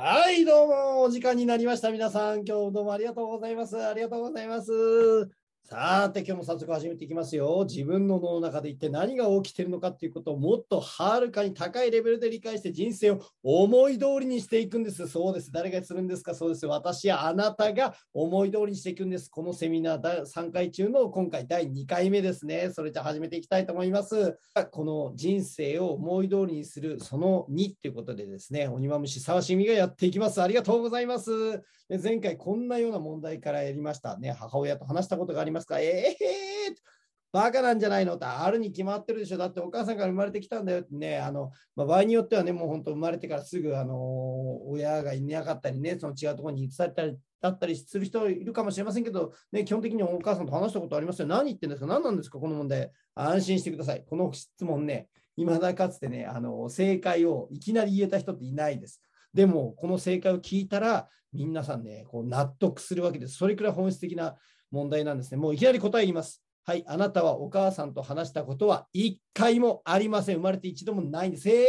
はい、どうも、お時間になりました。皆さん、今日どうもありがとうございます。ありがとうございます。さて今日も早速始めていきますよ。自分の脳の中で一体何が起きてるのかっていうことをもっとはるかに高いレベルで理解して人生を思い通りにしていくんです。そうです。誰がするんですかそうです。私やあなたが思い通りにしていくんです。このセミナー3回中の今回第2回目ですね。それじゃ始めていきたいと思います。この人生を思い通りにするその2っていうことでですね、鬼まむし沢しみがやっていきます。ありがとうございます。前回こんなような問題からやりましたね。母親と話したことがありましますかええー、バカなんじゃないのってあるに決まってるでしょだってお母さんから生まれてきたんだよってねあの、まあ、場合によってはねもう本当生まれてからすぐあの親がいなかったりねその違うところに移されたりだったりする人いるかもしれませんけど、ね、基本的にお母さんと話したことありますよ何言ってんですか何なんですかこの問題安心してくださいこの質問ねいまだかつてねあの正解をいきなり言えた人っていないですでもこの正解を聞いたら皆さんねこう納得するわけですそれくらい本質的な問題なんですね。もういきなり答え言います。はい、あなたはお母さんと話したことは一回もありません。生まれて一度もないんです。えー、ーっ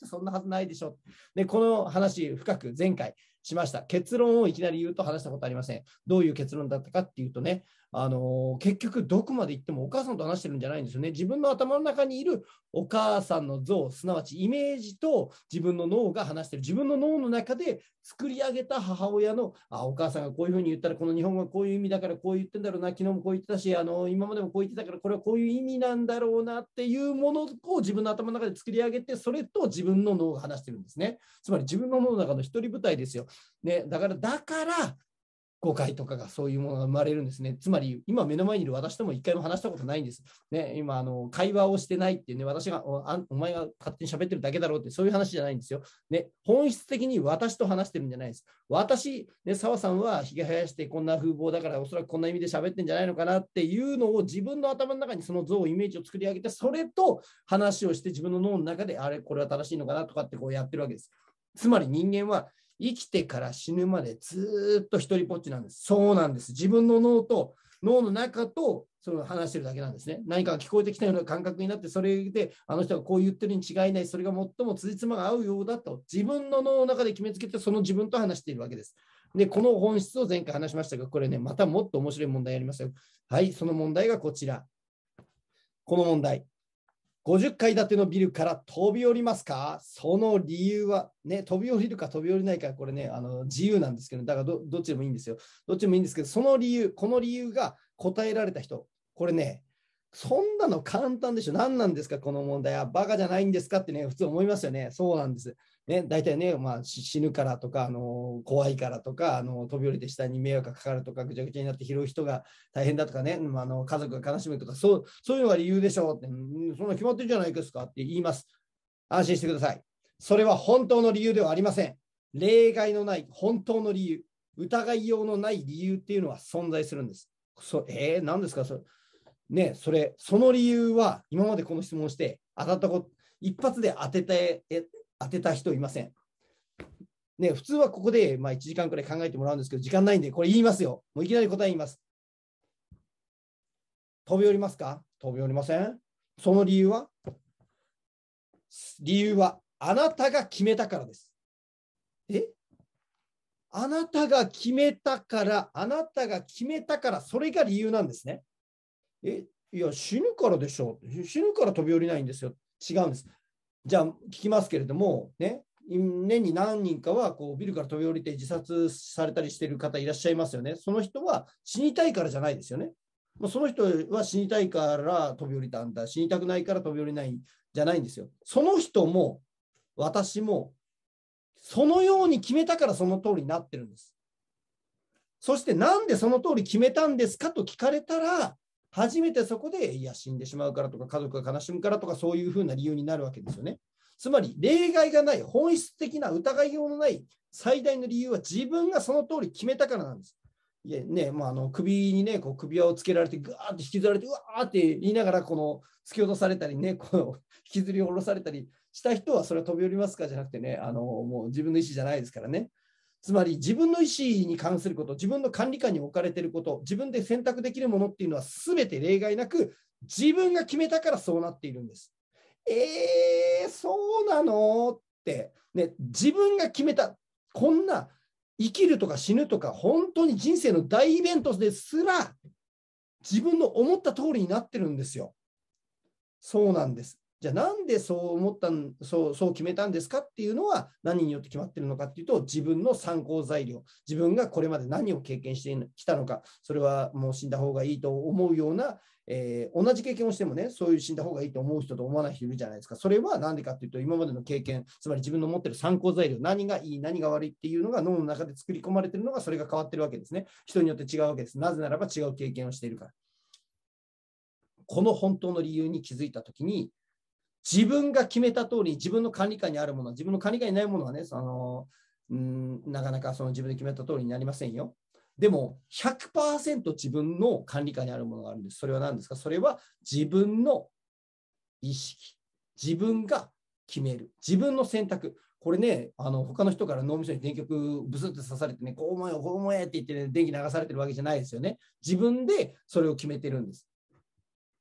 てそんなはずないでしょ。で、この話、深く前回、しました。結論をいきなり言うと話したことありません。どういう結論だったかっていうとね、あのー、結局どこまで行ってもお母さんと話してるんじゃないんですよね。自分の頭の中にいるお母さんの像、すなわちイメージと自分の脳が話してる。自分の脳の中で作り上げた母親の、あ、お母さんがこういうふうに言ったら、この日本語はこういう意味だからこう言ってんだろうな、昨日もこう言ってたし、あのー、今までもこう言ってたから、これはこういう意味なんだろうなっていうものを自分の頭の中で作り上げて、それと自分の脳が話してるんですね。つまり自分の脳の中の一人舞台ですよ。ね、だから、だから、誤解とかがそういうものが生まれるんですね。つまり、今目の前にいる私とも一回も話したことないんです。ね、今、あの、会話をしてないってね、私がおあ、お前が勝手に喋ってるだけだろうって、そういう話じゃないんですよ。ね、本質的に私と話してるんじゃないです。私、ね、澤さんはひげ生やしてこんな風貌だから、おそらくこんな意味で喋ってんじゃないのかなっていうのを自分の頭の中にその像をイメージを作り上げて、それと話をして自分の脳の中で、あれ、これは正しいのかなとかってこうやってるわけです。つまり人間は生きてから死ぬまでずっと一人ぼっちなんです。そうなんです。自分の脳と脳の中とその話してるだけなんですね。何かが聞こえてきたような感覚になって、それであの人がこう言ってるに違いない、それが最も辻褄が合うようだと、自分の脳の中で決めつけて、その自分と話しているわけです。で、この本質を前回話しましたが、これね、またもっと面白い問題やりましたよ。はい、その問題がこちら。この問題。50階建てのビルから飛び降りますかその理由は、ね、飛び降りるか飛び降りないか、これね、あの自由なんですけど、だからどどっちでもいいんですよ。どっちでもいいんですけど、その理由、この理由が答えられた人、これね、そんなの簡単でしょ。何なんですか、この問題は。バカじゃないんですかってね、普通思いますよね。そうなんです。ね、大体ね、まあ、死ぬからとか、あの怖いからとかあの、飛び降りて下に迷惑がかかるとか、ぐちゃぐちゃになって拾う人が大変だとかね、まあ、あの家族が悲しむとかそう、そういうのが理由でしょうって、そんな決まってるじゃないですかって言います。安心してください。それは本当の理由ではありません。例外のない本当の理由、疑いようのない理由っていうのは存在するんです。そえー、何ですかそれ、ね、それ、その理由は今までこの質問して当たったこと、一発で当てて、当てた人いません。ね、普通はここで、まあ、1時間くらい考えてもらうんですけど、時間ないんで、これ言いますよ。もういきなり答え言います。飛び降りますか飛び降りません。その理由は理由は、あなたが決めたからです。えあなたが決めたから、あなたが決めたから、それが理由なんですね。えいや、死ぬからでしょう。死ぬから飛び降りないんですよ。違うんです。じゃあ聞きますけれども、ね、年に何人かはこうビルから飛び降りて自殺されたりしている方いらっしゃいますよね。その人は死にたいからじゃないですよね。その人は死にたいから飛び降りたんだ、死にたくないから飛び降りないじゃないんですよ。その人も私もそのように決めたからその通りになってるんです。そしてなんでその通り決めたんですかと聞かれたら、初めてそこで、いや、死んでしまうからとか、家族が悲しむからとか、そういうふうな理由になるわけですよね。つまり、例外がない、本質的な疑いようのない最大の理由は、自分がその通り決めたからなんです。いやね、まあ、あの首にね、こう首輪をつけられて、ぐーって引きずられて、うわーって言いながら、この突き落とされたりね、この引きずり下ろされたりした人は、それは飛び降りますかじゃなくてね、あのもう自分の意思じゃないですからね、つまり自分の意思に関すること、自分の管理下に置かれていること、自分で選択できるものっていうのは全て例外なく自分が決めたからそうなっているんです。えー、そうなのって、ね、自分が決めた、こんな生きるとか死ぬとか、本当に人生の大イベントですら、自分の思った通りになってるんですよ。そうなんです。じゃあなんでそう思ったんそうそう決めたんですかっていうのは何によって決まってるのかっていうと自分の参考材料自分がこれまで何を経験してきたのかそれはもう死んだ方がいいと思うような、えー、同じ経験をしてもねそういう死んだ方がいいと思う人と思わない人いるじゃないですかそれは何でかっていうと今までの経験つまり自分の持ってる参考材料何がいい何が悪いっていうのが脳の中で作り込まれてるのがそれが変わってるわけですね人によって違うわけですなぜならば違う経験をしているからこの本当の理由に気づいた時に自分が決めた通り、自分の管理下にあるもの、自分の管理下にないものはね、そのうんなかなかその自分で決めた通りになりませんよ。でも100%自分の管理下にあるものがあるんです。それは何ですかそれは自分の意識。自分が決める。自分の選択。これね、あの他の人から脳みそに電極ブスッと刺されてね、こう思えよ、こう思えって言って、ね、電気流されてるわけじゃないですよね。自分でそれを決めてるんです。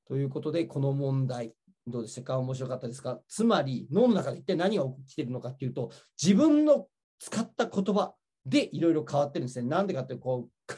ということで、この問題、どうでしたか面白かったですかつまり脳の中で一体何が起きてるのかっていうと自分の使った言葉でいろいろ変わってるんですね。なんでかってこう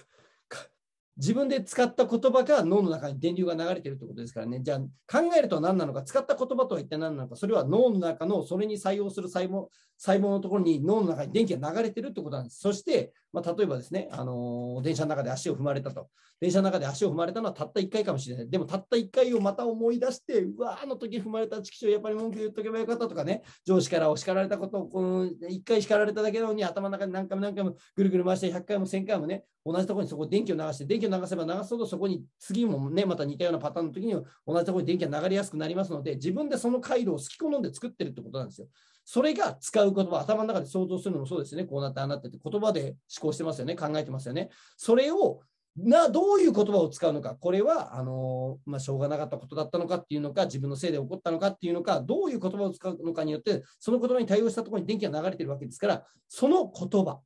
自分で使った言葉が脳の中に電流が流れてるってことですからね。じゃあ考えるとは何なのか、使った言葉とは一体何なのか、それは脳の中のそれに採用する細胞細胞のところに脳の中に電気が流れてるってことなんです。そして、まあ、例えばですね、あのー、電車の中で足を踏まれたと。電車の中で足を踏まれたのはたった1回かもしれない。でも、たった1回をまた思い出して、うわあの時踏まれた畜生、やっぱり文句言っとけばよかったとかね、上司から叱られたことを、この1回叱られただけなのに、頭の中に何回も何回もぐるぐる回して、100回も1000回もね、同じところにそこ電気を流して、電気を流せば流すほど、そこに次もね、また似たようなパターンの時に同じところに電気が流れやすくなりますので、自分でその回路を好き好んで作ってるってことなんですよ。それが使う言葉、頭の中で想像するのもそうですね。こうなって、ああなってって言葉で思考してますよね。考えてますよね。それをなどういう言葉を使うのか、これはあの、まあ、しょうがなかったことだったのかっていうのか、自分のせいで起こったのかっていうのか、どういう言葉を使うのかによって、その言葉に対応したところに電気が流れてるわけですから、その言葉、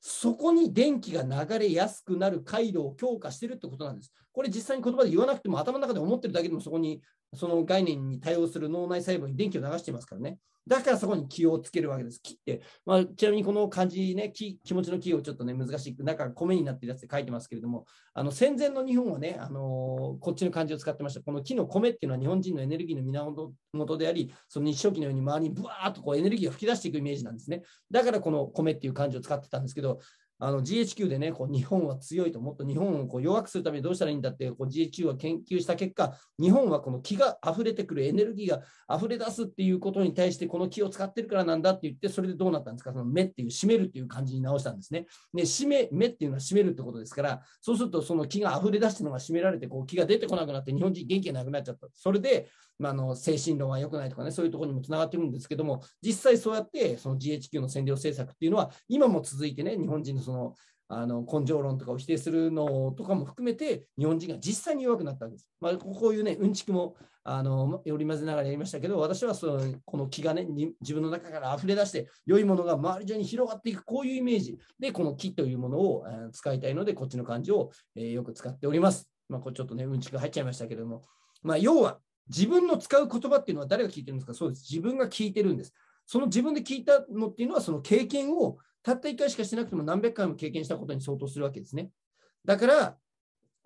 そこに電気が流れやすくなる回路を強化してるってことなんです。これ実際に言葉で言わなくても頭の中で思ってるだけでもそこにその概念に対応する脳内細胞に電気を流していますからね。だからそこに気をつけるわけです。気って、まあ、ちなみにこの漢字ね、気気持ちの気をちょっとね、難しく、なんか米になってるやつで書いてますけれども、あの戦前の日本はね、あのー、こっちの漢字を使ってました。この木の米っていうのは日本人のエネルギーの源であり、その日照期のように周りにぶわーっとこうエネルギーが吹き出していくイメージなんですね。だからこの米っていう漢字を使ってたんですけど、あの GHQ でね、こう日本は強いと、もっと日本をこう弱くするためにどうしたらいいんだって、GHQ は研究した結果、日本はこの気が溢れてくる、エネルギーが溢れ出すっていうことに対して、この気を使ってるからなんだって言って、それでどうなったんですか、その目っていう、締めるっていう感じに直したんですね。め、目っていうのは締めるってことですから、そうするとその気が溢れ出してるのが締められて、木気が出てこなくなって、日本人元気がなくなっちゃった。それで、まあ、あの精神論は良くないとかね、そういうところにもつながっていんですけども、実際そうやってその GHQ の占領政策っていうのは、今も続いてね、日本人のそのあの根性論とかを否定するのとかも含めて、日本人が実際に弱くなったんです。まあ、こういうね、うんちくもあの織り交ぜながらやりましたけど、私はそのこの気がね、自分の中から溢れ出して、良いものが周り中に広がっていく、こういうイメージで、この木というものを使いたいので、こっちの漢字を、えー、よく使っております。まあ、これちょっとね、うんちく入っちゃいましたけれども、まあ、要は、自分の使う言葉っていうのは誰が聞いてるんですかそうです。自分が聞いてるんです。その自分で聞いたのっていうのは、その経験をたった一回しかしてなくても何百回も経験したことに相当するわけですね。だから、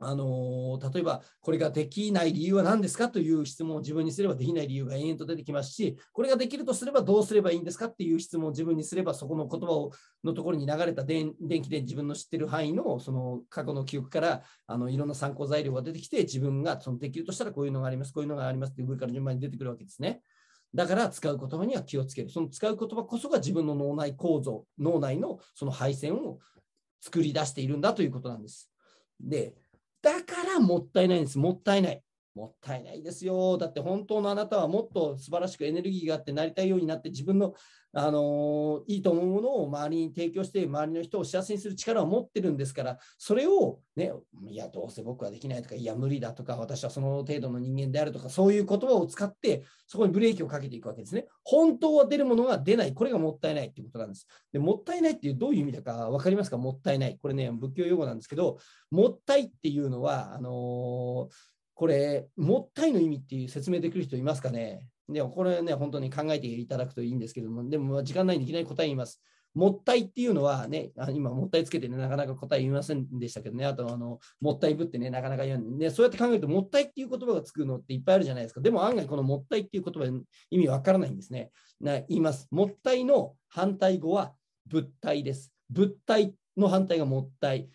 あの例えば、これができない理由は何ですかという質問を自分にすればできない理由が延々と出てきますし、これができるとすればどうすればいいんですかっていう質問を自分にすれば、そこの言葉をのところに流れた電気で自分の知ってる範囲のその過去の記憶からあのいろんな参考材料が出てきて、自分がそのできるとしたらこういうのがあります、こういうのがありますって上から順番に出てくるわけですね。だから使う言葉には気をつける。その使う言葉こそが自分の脳内構造、脳内のその配線を作り出しているんだということなんです。で、だからもったいないんです。もったいない。もったいないですよ。だって本当のあなたはもっと素晴らしくエネルギーがあってなりたいようになって自分のあのいいと思うものを周りに提供して周りの人を幸せにする力を持ってるんですからそれを、ね、いやどうせ僕はできないとかいや無理だとか私はその程度の人間であるとかそういう言葉を使ってそこにブレーキをかけていくわけですね本当は出るものが出ないこれがもったいないっていうことなんですでもったいないっていうどういう意味だか分かりますかもったいないこれね仏教用語なんですけどもったいっていうのはあのー、これもったいの意味っていう説明できる人いますかねでこれね、本当に考えていただくといいんですけども、でも時間ないんでいきなり答え言います。もったいっていうのはね、あ今、もったいつけてね、なかなか答え言いませんでしたけどね、あと、あの、もったいぶってね、なかなか言わない。ね、そうやって考えると、もったいっていう言葉がつくのっていっぱいあるじゃないですか。でも案外、このもったいっていう言葉意味わからないんですね。な言います。もったいの反対語は物体です。物体の反対がもったい。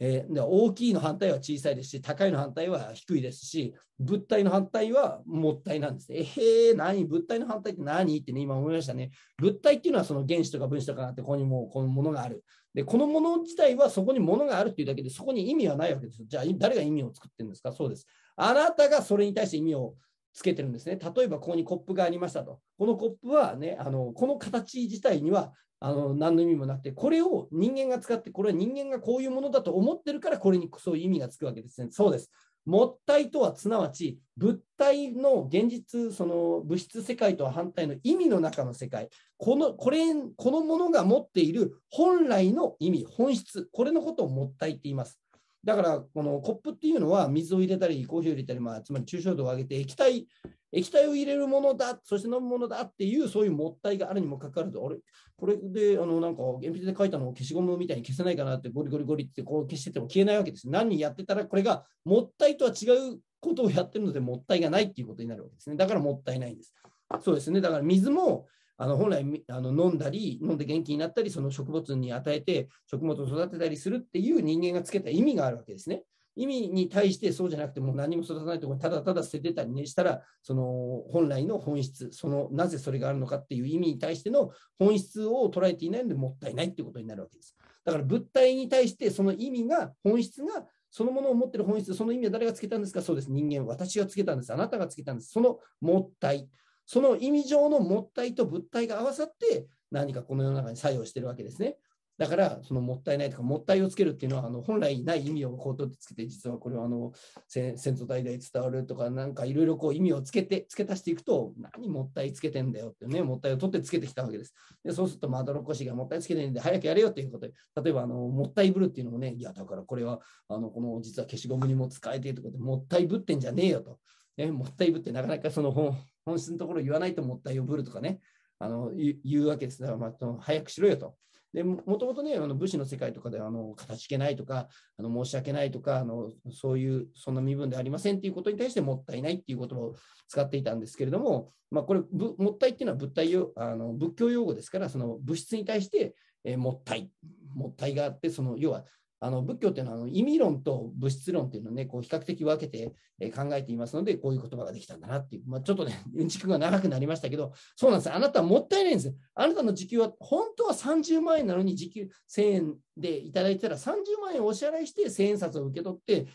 えー、大きいの反対は小さいですし、高いの反対は低いですし、物体の反対はもったいなんですええー、何物体の反対って何ってね、今思いましたね。物体っていうのはその原子とか分子とかあって、ここにもうこのものがある。で、このもの自体はそこにものがあるっていうだけで、そこに意味はないわけですじゃあ、誰が意味を作ってるんですかそうです。あなたがそれに対して意味をつけてるんですね。例えば、ここにコップがありましたと。このコップはね、あのこの形自体にはあの何の意味もなくて、これを人間が使って、これは人間がこういうものだと思ってるから、これにそういう意味がつくわけですね。そうです。物体とはすなわち物体の現実その物質世界とは反対の意味の中の世界このこれこのものが持っている本来の意味本質これのことを物体って言いますだから、このコップっていうのは、水を入れたり、コーヒーを入れたり、まあ、つまり抽象度を上げて、液体、液体を入れるものだ、そして飲むものだっていう、そういうもったいがあるにもかかわらず、あれ、これで、あの、なんか、鉛筆で書いたのを消しゴムみたいに消せないかなって、ゴリゴリゴリって、こう消してても消えないわけです。何人やってたら、これが、もったいとは違うことをやってるので、もったいがないっていうことになるわけですね。だから、もったいないんです。そうですね。だから、水も、あの本来あの飲んだり飲んで元気になったりその食物に与えて食物を育てたりするっていう人間がつけた意味があるわけですね。意味に対してそうじゃなくてもう何も育たないところにただただ捨ててたりねしたらその本来の本質そのなぜそれがあるのかっていう意味に対しての本質を捉えていないのでもったいないっていうことになるわけです。だから物体に対してその意味が本質がそのものを持ってる本質その意味は誰がつけたんですかそうです人間私がつけたんですあなたがつけたんですそのもったいその意味上の物体と物体が合わさって何かこの世の中に作用してるわけですね。だから、そのもったいないとか、もったいをつけるっていうのは、あの本来ない意味をこう取ってつけて、実はこれはあの先祖代々伝わるとか、なんかいろいろこう意味をつけて、付け足していくと、何もったいつけてんだよってね、もったいを取ってつけてきたわけです。で、そうすると、まどろっこしがもったいつけてんで、早くやれよっていうことで、例えばあの、もったいぶるっていうのもね、いや、だからこれは、あのこの実は消しゴムにも使えてとかで、もったいぶってんじゃねえよと。ね、もったいぶってなかなかその本本質のところ言わないともったいをぶるとかね、あの言うわけです。だから、まあ、早くしろよと。でもともとね、あの武士の世界とかではあの、かたけないとか、あの申し訳ないとかあの、そういう、そんな身分ではありませんっていうことに対してもったいないっていう言葉を使っていたんですけれども、まあ、これ、もったいっていうのは物体用あの仏教用語ですから、その物質に対して、えもったい、もったいがあって、その要はあの仏教っていうのはあの意味論と物質論っていうのをね、こう比較的分けて考えていますので、こういう言葉ができたんだなっていう、まあ、ちょっとね、うんちくが長くなりましたけど、そうなんです。あなたはもったいないんです。あなたの時給は本当は30万円なのに時給1000円でいただいたら、30万円お支払いして1000円札を受け取って、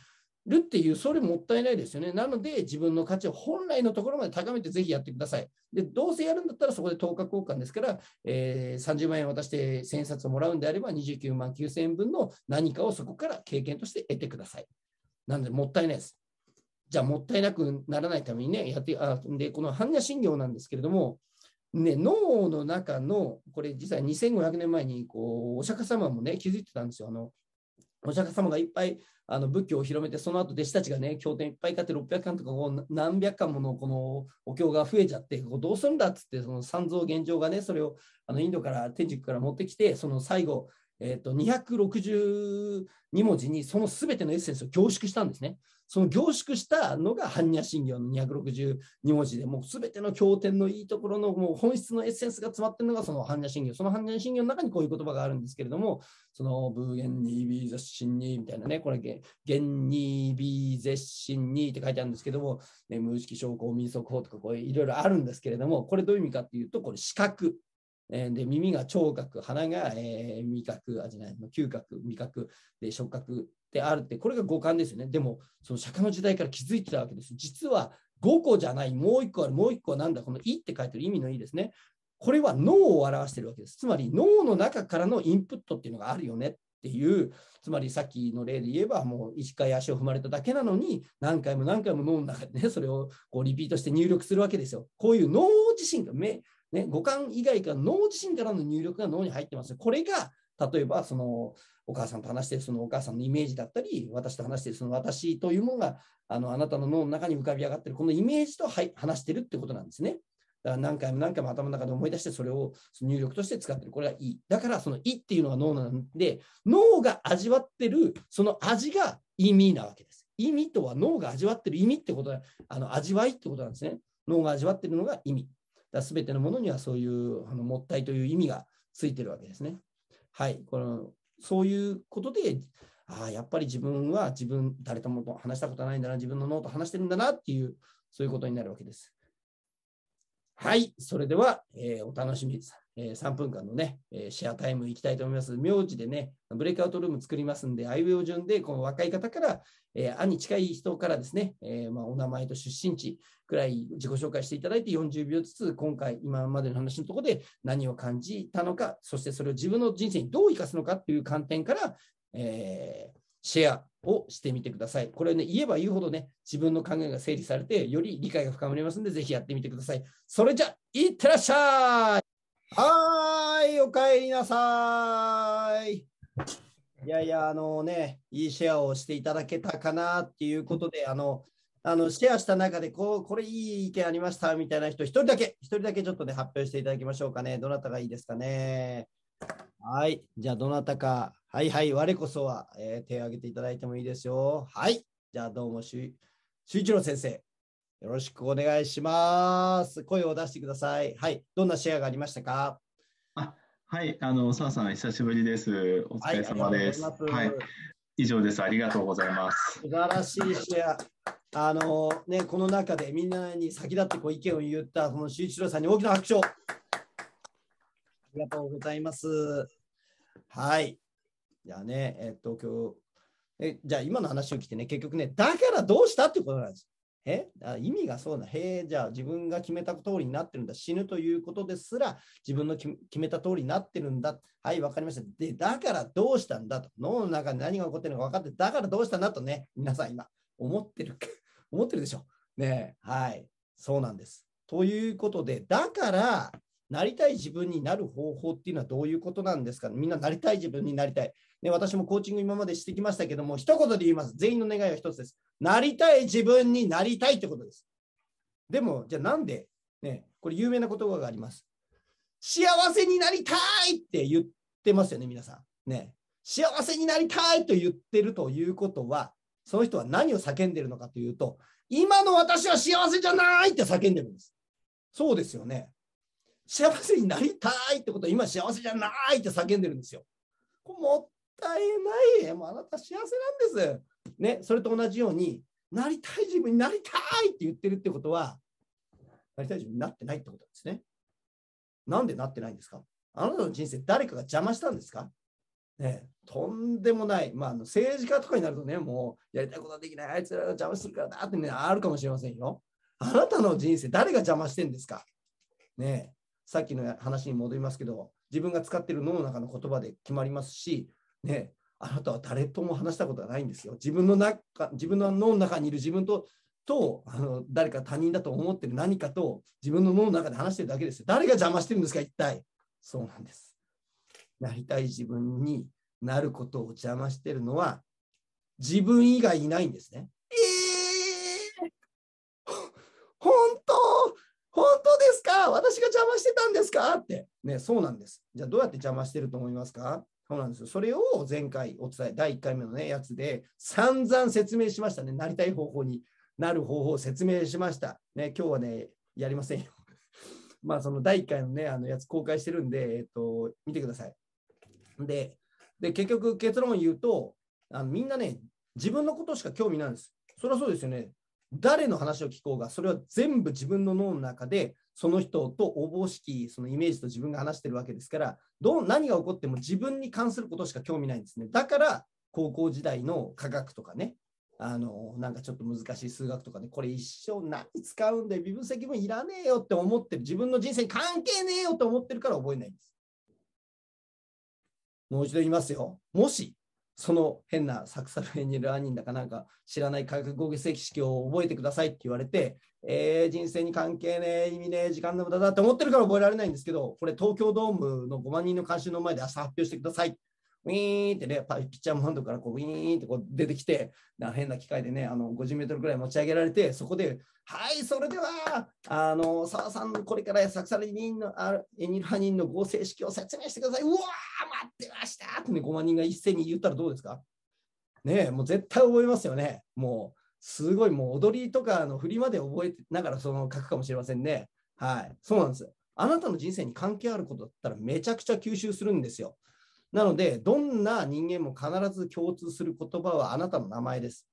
るっていう、それもったいないですよね。なので、自分の価値を本来のところまで高めて、ぜひやってください。で、どうせやるんだったら、そこで10日交換ですから、えー、30万円渡して1000冊をもらうんであれば、29万9000円分の何かをそこから経験として得てください。なので、もったいないです。じゃあ、もったいなくならないためにね、やって、あで、この般若心経なんですけれども、ね、脳の中の、これ実は2500年前にこうお釈迦様もね、気づいてたんですよ。あのお釈迦様がいっぱいあの仏教を広めて、その後弟子たちがね、経典いっぱい買って600巻とかこう何百巻ものこのお経が増えちゃって、こうどうするんだっつって、その三蔵現状がね、それをあのインドから天竺から持ってきて、その最後、えーと、262文字にその全てのエッセンスを凝縮したんですね。その凝縮したのが般若心経の262文字で、もうすべての経典のいいところのもう本質のエッセンスが詰まっているのがその般若心経。その般若心経の中にこういう言葉があるんですけれども、その、ブーゲンニービーゼッシンニーみたいなね、これ、ゲンニービーゼッシンニーって書いてあるんですけども、ね、無意識証拠、民族法とかこういろいろあるんですけれども、これどういう意味かっていうと、これ視覚で耳が聴覚鼻が、え味覚味じゃない嗅覚味覚で触覚であるってこれが五感ですよねでもその釈迦の時代から気づいてたわけです実は5個じゃないもう1個あるもう1個は何だこの「い」って書いてる意味の「い」ですねこれは脳を表してるわけですつまり脳の中からのインプットっていうのがあるよねっていうつまりさっきの例で言えばもう1回足を踏まれただけなのに何回も何回も脳の中でねそれをこうリピートして入力するわけですよこういう脳自身が目ね、五感以外から脳自身からの入力が脳に入ってます。これが例えばそのお母さんと話しているそのお母さんのイメージだったり私と話しているその私というものがあのあなたの脳の中に浮かび上がっているこのイメージと、はい、話しているってことなんですね。だから何回も何回も頭の中で思い出してそれを入力として使っている。これがいい。だからそのいっていうのが脳なんで脳が味わってるその味が意味なわけです。意味とは脳が味わってる意味ってことはあの味わいってことなんですね。脳が味わってるのが意味。だ全てのものにはそういうあのもったいという意味がついてるわけですね。はい、このそういうことで、ああ、やっぱり自分は自分、誰ともと話したことないんだな、自分の脳と話してるんだなっていう、そういうことになるわけです。はい、それでは、えー、お楽しみです。えー、3分間のね、えシェアタイム行きたいと思います。名字でね、ブレイクアウトルーム作りますんで、相棒順で、この若い方から、えー、に近い人からですね、えー、まあ、お名前と出身地くらい自己紹介していただいて、40秒ずつ、今回、今までの話のところで何を感じたのか、そしてそれを自分の人生にどう生かすのかっていう観点から、えー、シェアをしてみてください。これね、言えば言うほどね、自分の考えが整理されて、より理解が深まりますんで、ぜひやってみてください。それじゃ、いってらっしゃいはい、おかえりなさい。いやいや、あのね、いいシェアをしていただけたかなっていうことで、あの、あのシェアした中でこう、これいい意見ありましたみたいな人、一人だけ、一人だけちょっとね、発表していただきましょうかね。どなたがいいですかね。はい、じゃあ、どなたか、はいはい、我こそは、えー、手を挙げていただいてもいいですよ。はい、じゃあ、どうもしゅ、修一郎先生。よろしくお願いします。声を出してください。はい。どんなシェアがありましたかあはい。あの、澤さん、久しぶりです。お疲れ様です。はい、以上です。ありがとうございます。素晴らしいシェア。あのね、この中でみんなに先立ってこう意見を言った、その周一郎さんに大きな拍手を。ありがとうございます。はい。じゃあね、えっと、今日、えじゃあ今の話を聞いてね、結局ね、だからどうしたってことなんです。えあ意味がそうな。へえ、じゃあ自分が決めた通りになってるんだ。死ぬということですら自分の決めた通りになってるんだ。はい、わかりました。で、だからどうしたんだと。脳の中で何が起こってるのか分かって、だからどうしたんだとね、皆さん今、思ってる、思ってるでしょ。ねえ、はい、そうなんです。ということで、だから、なりたい自分になる方法っていうのはどういうことなんですかみんななりたい自分になりたい。ね、私もコーチング今までしてきましたけども、一言で言います。全員の願いは一つです。なりたい自分になりたいってことです。でも、じゃあなんで、ね、これ有名な言葉があります。幸せになりたいって言ってますよね、皆さん。ね、幸せになりたいと言ってるということは、その人は何を叫んでるのかというと、今の私は幸せじゃないって叫んでるんです。そうですよね。幸せになりたいってことは今幸せじゃないって叫んでるんですよ。これもっ対ない。もうあなた幸せなんです。ね、それと同じように、なりたい自分になりたいって言ってるってことは、なりたい自分になってないってことなんですね。なんでなってないんですかあなたの人生、誰かが邪魔したんですかね、とんでもない、まあ、あの政治家とかになるとね、もうやりたいことはできない、あいつらが邪魔するからだってね、あるかもしれませんよ。あなたの人生、誰が邪魔してんですかねさっきの話に戻りますけど、自分が使ってる脳の中の言葉で決まりますし、ね、あなたは誰とも話したことはないんですよ。自分の中自分の脳の中にいる自分ととあの誰か他人だと思ってる何かと自分の脳の中で話してるだけですよ。誰が邪魔してるんですか、一体。そうなんです。なりたい自分になることを邪魔してるのは自分以外いないんですね。え本当本当ですか私が邪魔してたんですかって。ね、そうなんです。じゃあどうやって邪魔してると思いますかそうなんですよ。それを前回お伝え、第1回目の、ね、やつで散々説明しましたね。なりたい方法になる方法を説明しました。ね、今日はね、やりませんよ。まあ、その第1回のね、あのやつ公開してるんで、えっと、見てください。で、で結局結論言うとあの、みんなね、自分のことしか興味ないんです。それはそうですよね。誰の話を聞こうが、それは全部自分の脳の中でその人とおぼしきそのイメージと自分が話してるわけですからどう何が起こっても自分に関することしか興味ないんですねだから高校時代の科学とかねあのなんかちょっと難しい数学とかで、ね、これ一生何使うんだよ微分積分いらねえよって思ってる自分の人生に関係ねえよって思ってるから覚えないんですもう一度言いますよもしその変なサクサクエンジニアニンだかなんか知らない科学合議席式を覚えてくださいって言われて、えー、人生に関係ねえ、意味ねえ、時間の無駄だって思ってるから覚えられないんですけど、これ東京ドームの5万人の観衆の前で明日発表してくださいっウィーンってね、ピッチャーマウンドからこうウィーンってこう出てきて、な変な機械でね、あの50メートルぐらい持ち上げられて、そこで、はい、それでは、あの、澤さん、これからサクサレニンの、エニルハニンの合成式を説明してください。うわー、待ってましたってね、5万人が一斉に言ったらどうですかねもう絶対覚えますよね。もう、すごい、もう踊りとかの振りまで覚えてながらその書くかもしれませんね。はい、そうなんです。あなたの人生に関係あることだったらめちゃくちゃ吸収するんですよ。なので、どんな人間も必ず共通する言葉はあなたの名前です。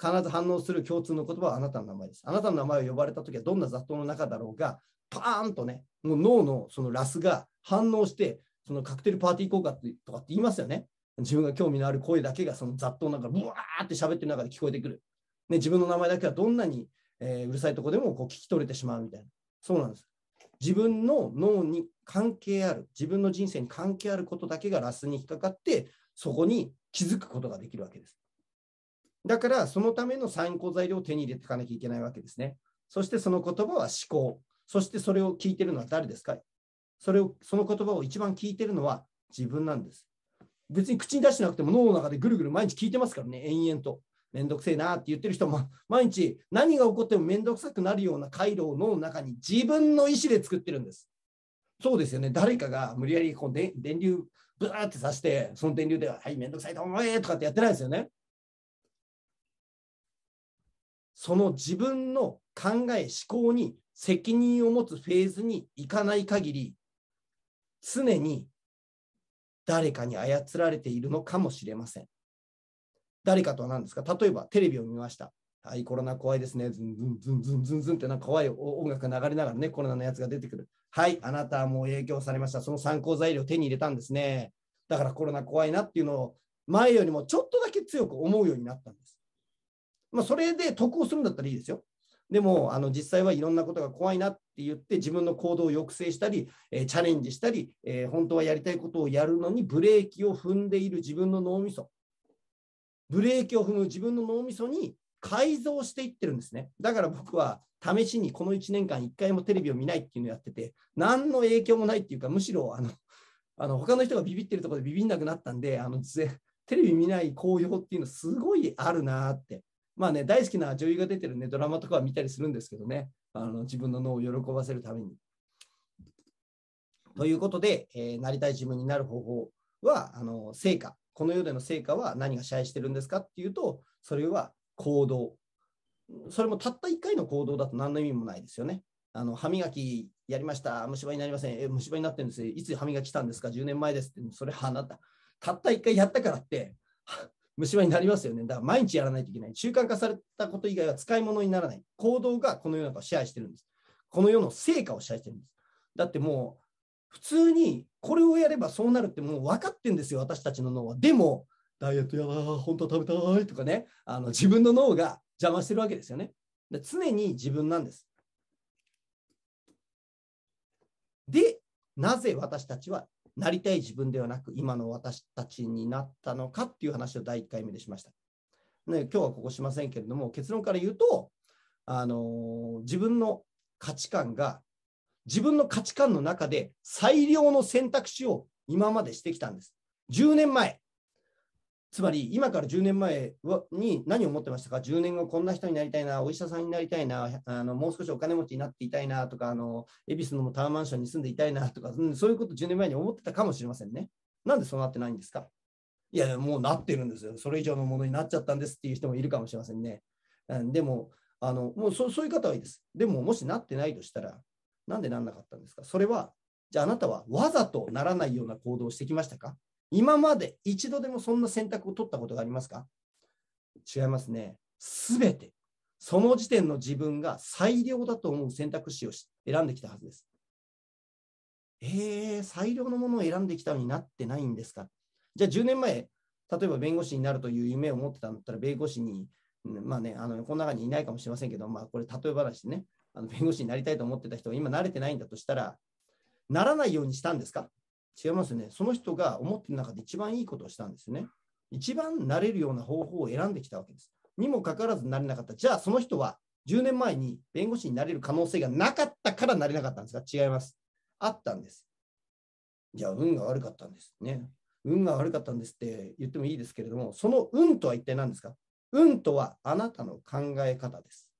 必ず反応する共通の言葉はあなたの名前です。あなたの名前を呼ばれたときはどんな雑踏の中だろうが、パーンとね、もう脳のそのラスが反応して、そのカクテルパーティー効果とかって言いますよね。自分が興味のある声だけがその雑踏の中、ブワーって喋ってる中で聞こえてくる。ね、自分の名前だけはどんなに、えー、うるさいとこでもこう聞き取れてしまうみたいな。そうなんです。自分の脳に関係ある、自分の人生に関係あることだけがラスに引っかかって、そこに気づくことができるわけです。だから、そのための参考材料を手に入れていかなきゃいけないわけですね。そして、その言葉は思考。そして、それを聞いてるのは誰ですかそれを、その言葉を一番聞いてるのは自分なんです。別に口に出してなくても脳の中でぐるぐる毎日聞いてますからね、延々と。面倒くせえなって言ってる人も毎日何が起こっても面倒くさくなるような回路を脳の中に自分の意思で作ってるんです。そうですよね誰かが無理やりこう電流ブワーってさしてその電流では「はい面倒くさいと思え」とかってやってないですよね。その自分の考え思考に責任を持つフェーズに行かない限り常に誰かに操られているのかもしれません。誰かとは何ですか例えばテレビを見ました。はい、コロナ怖いですね。ズンズンズンズンズンズンってなんか怖い音楽が流れながらね、コロナのやつが出てくる。はい、あなたはもう影響されました。その参考材料を手に入れたんですね。だからコロナ怖いなっていうのを前よりもちょっとだけ強く思うようになったんです。まあ、それで得をするんだったらいいですよ。でもあの実際はいろんなことが怖いなって言って自分の行動を抑制したり、えー、チャレンジしたり、えー、本当はやりたいことをやるのにブレーキを踏んでいる自分の脳みそブレーキを踏む自分の脳みそに改造していってるんですね。だから僕は試しにこの1年間1回もテレビを見ないっていうのをやってて、何の影響もないっていうか、むしろあの、あの他の人がビビってるところでビビんなくなったんで、あのテレビ見ない紅葉っていうのすごいあるなって。まあね、大好きな女優が出てるね、ドラマとかは見たりするんですけどね、あの自分の脳を喜ばせるために。ということで、えー、なりたい自分になる方法は、あの成果この世での成果は何が支配してるんですかっていうと、それは行動。それもたった1回の行動だと何の意味もないですよね。あの歯磨きやりました、虫歯になりません、え虫歯になってるんです、いつ歯磨きしたんですか、10年前ですって、それはあなた、たった1回やったからって、虫歯になりますよね。だから毎日やらないといけない。習慣化されたこと以外は使い物にならない。行動がこの世の中を支配してるんです。この世の成果を支配してるんです。だってもう普通にこれをやればそうなるってもう分かってんですよ私たちの脳はでもダイエットやだ本当は食べたいとかねあの自分の脳が邪魔してるわけですよねで常に自分なんですでなぜ私たちはなりたい自分ではなく今の私たちになったのかっていう話を第1回目でしました、ね、今日はここしませんけれども結論から言うとあの自分の価値観が自分の価値観の中で最良の選択肢を今までしてきたんです。10年前、つまり今から10年前に何を思ってましたか ?10 年後こんな人になりたいな、お医者さんになりたいな、あのもう少しお金持ちになっていたいなとか、あの恵比寿のタワーマンションに住んでいたいなとか、うん、そういうこと10年前に思ってたかもしれませんね。なんでそうなってないんですかいや、もうなってるんですよ。それ以上のものになっちゃったんですっていう人もいるかもしれませんね。うん、でも、あのもうそういう方はいいです。でも、もしなってないとしたら、なんでなんなかったんですかそれは、じゃああなたはわざとならないような行動をしてきましたか今まで一度でもそんな選択を取ったことがありますか違いますね。すべて、その時点の自分が最良だと思う選択肢を選んできたはずです。えー、最良のものを選んできたのになってないんですかじゃあ10年前、例えば弁護士になるという夢を持ってたんだったら、弁護士に、まあね、あのこの中にいないかもしれませんけど、まあ、これ、例え話ね、あの 弁護士になりたいと思ってた人が今、慣れてないんだとしたら、ならないようにしたんですか違いますよね。その人が思ってる中で一番いいことをしたんですよね。一番慣れるような方法を選んできたわけです。にもかかわらずなれなかった。じゃあ、その人は10年前に弁護士になれる可能性がなかったからなれなかったんですか違います。あったんです。じゃあ、運が悪かったんです。ね。運が悪かったんですって言ってもいいですけれども、その運とは一体何ですか運とはあなたの考え方です。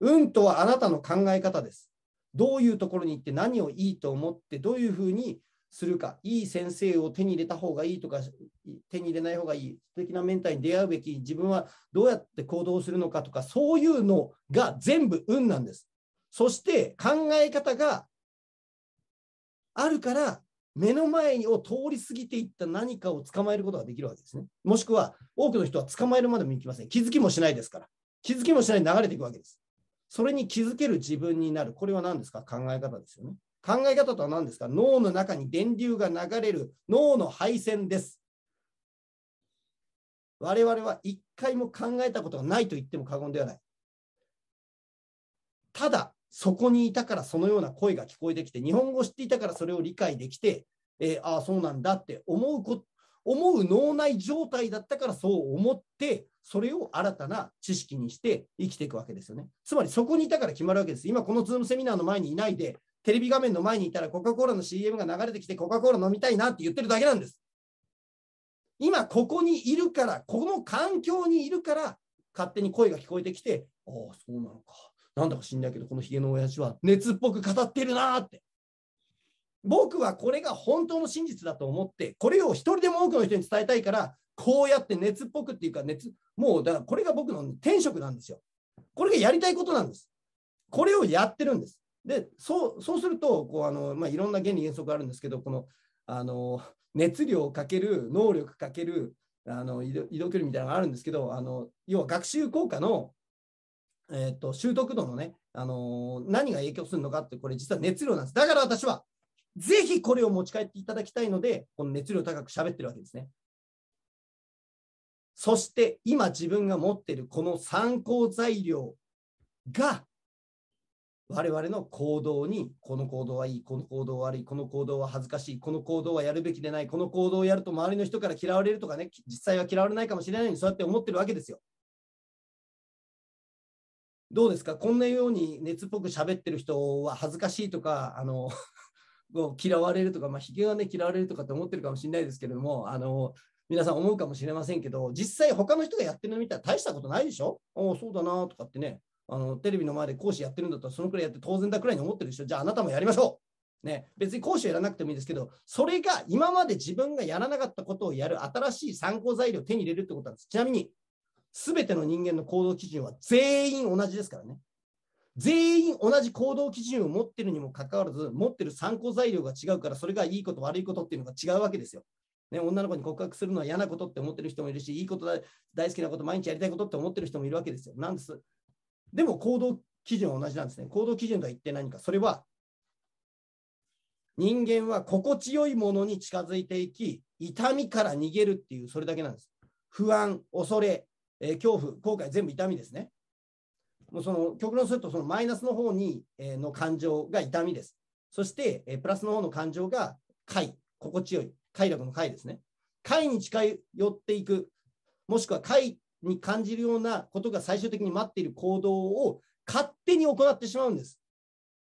運とはあなたの考え方です。どういうところに行って何をいいと思ってどういうふうにするか、いい先生を手に入れた方がいいとか、手に入れない方がいい、素敵なメンターに出会うべき、自分はどうやって行動するのかとか、そういうのが全部運なんです。そして考え方があるから、目の前を通り過ぎていった何かを捕まえることができるわけですね。もしくは、多くの人は捕まえるまでもいきません。気づきもしないですから。気づきもしないで流れていくわけです。それに気づける自分になる。これは何ですか考え方ですよね。考え方とは何ですか脳の中に電流が流れる脳の配線です。我々は一回も考えたことがないと言っても過言ではない。ただ、そこにいたからそのような声が聞こえてきて、日本語を知っていたからそれを理解できて、えー、ああ、そうなんだって思うこ思う脳内状態だったからそう思ってそれを新たな知識にして生きていくわけですよねつまりそこにいたから決まるわけです今このズームセミナーの前にいないでテレビ画面の前にいたらコカ・コーラの CM が流れてきてコカ・コーラ飲みたいなって言ってるだけなんです今ここにいるからこの環境にいるから勝手に声が聞こえてきてああそうなのかなんだか知んないけどこのヒゲの親父は熱っぽく語ってるなって僕はこれが本当の真実だと思って、これを一人でも多くの人に伝えたいから、こうやって熱っぽくっていうか、熱、もう、だからこれが僕の天職なんですよ。これがやりたいことなんです。これをやってるんです。で、そうそうするとこうあの、まあ、いろんな原理原則があるんですけど、このあの熱量かける能力かけるあの移動距離みたいなのがあるんですけど、あの要は学習効果の、えーと習得度のね、あの何が影響するのかって、これ実は熱量なんです。だから私はぜひこれを持ち帰っていただきたいので、この熱量高く喋ってるわけですね。そして今自分が持っているこの参考材料が我々の行動に、この行動はいい、この行動は悪い、この行動は恥ずかしい、この行動はやるべきでない、この行動をやると周りの人から嫌われるとかね、実際は嫌われないかもしれないうに、そうやって思ってるわけですよ。どうですかこんなように熱っぽく喋ってる人は恥ずかしいとか、あのう嫌われるとか、まあ、ヒゲがね、嫌われるとかって思ってるかもしれないですけれども、あの、皆さん思うかもしれませんけど、実際他の人がやってるの見たら大したことないでしょああ、そうだなとかってね、あの、テレビの前で講師やってるんだったらそのくらいやって当然だくらいに思ってるでしょじゃああなたもやりましょうね、別に講師をやらなくてもいいですけど、それが今まで自分がやらなかったことをやる新しい参考材料を手に入れるってことなんです。ちなみに、全ての人間の行動基準は全員同じですからね。全員同じ行動基準を持ってるにもかかわらず、持ってる参考材料が違うから、それがいいこと、悪いことっていうのが違うわけですよ。ね、女の子に告白するのは嫌なことって思ってる人もいるし、いいことだ、大好きなこと、毎日やりたいことって思ってる人もいるわけですよ。なんです。でも行動基準は同じなんですね。行動基準とは一体何か。それは、人間は心地よいものに近づいていき、痛みから逃げるっていう、それだけなんです。不安、恐れ、えー、恐怖、後悔、全部痛みですね。その極論するとそのマイナスの方に、えの感情が痛みです。そして、えプラスの方の感情が快、心地よい、快楽の快ですね。快に近寄っていく、もしくは快に感じるようなことが最終的に待っている行動を勝手に行ってしまうんです。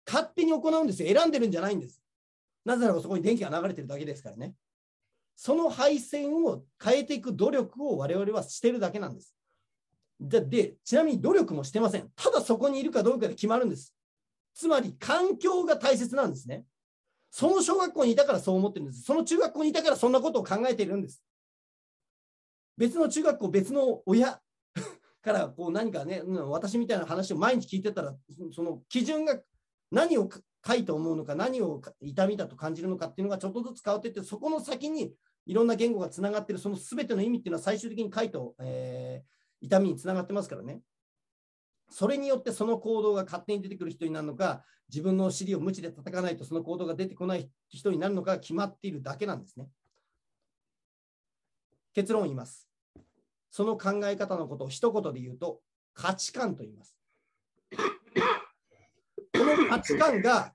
勝手に行うんですよ。選んでるんじゃないんです。なぜならそこに電気が流れてるだけですからね。その配線を変えていく努力を我々はしてるだけなんです。じゃで、ちなみに努力もしてません。ただそこにいるかどうかで決まるんです。つまり、環境が大切なんですね。その小学校にいたからそう思ってるんです。その中学校にいたからそんなことを考えているんです。別の中学校、別の親 からこう何かね、私みたいな話を毎日聞いてたら、その基準が何を書いて思うのか、何を痛みだと感じるのかっていうのがちょっとずつ変わっていって、そこの先にいろんな言語がつながってる、その全ての意味っていうのは最終的に書いて、えー、痛みにつながってますからね。それによってその行動が勝手に出てくる人になるのか、自分の尻を無知で叩かないとその行動が出てこない人になるのか決まっているだけなんですね。結論を言います。その考え方のことを一言で言うと、価値観と言います。この価値観が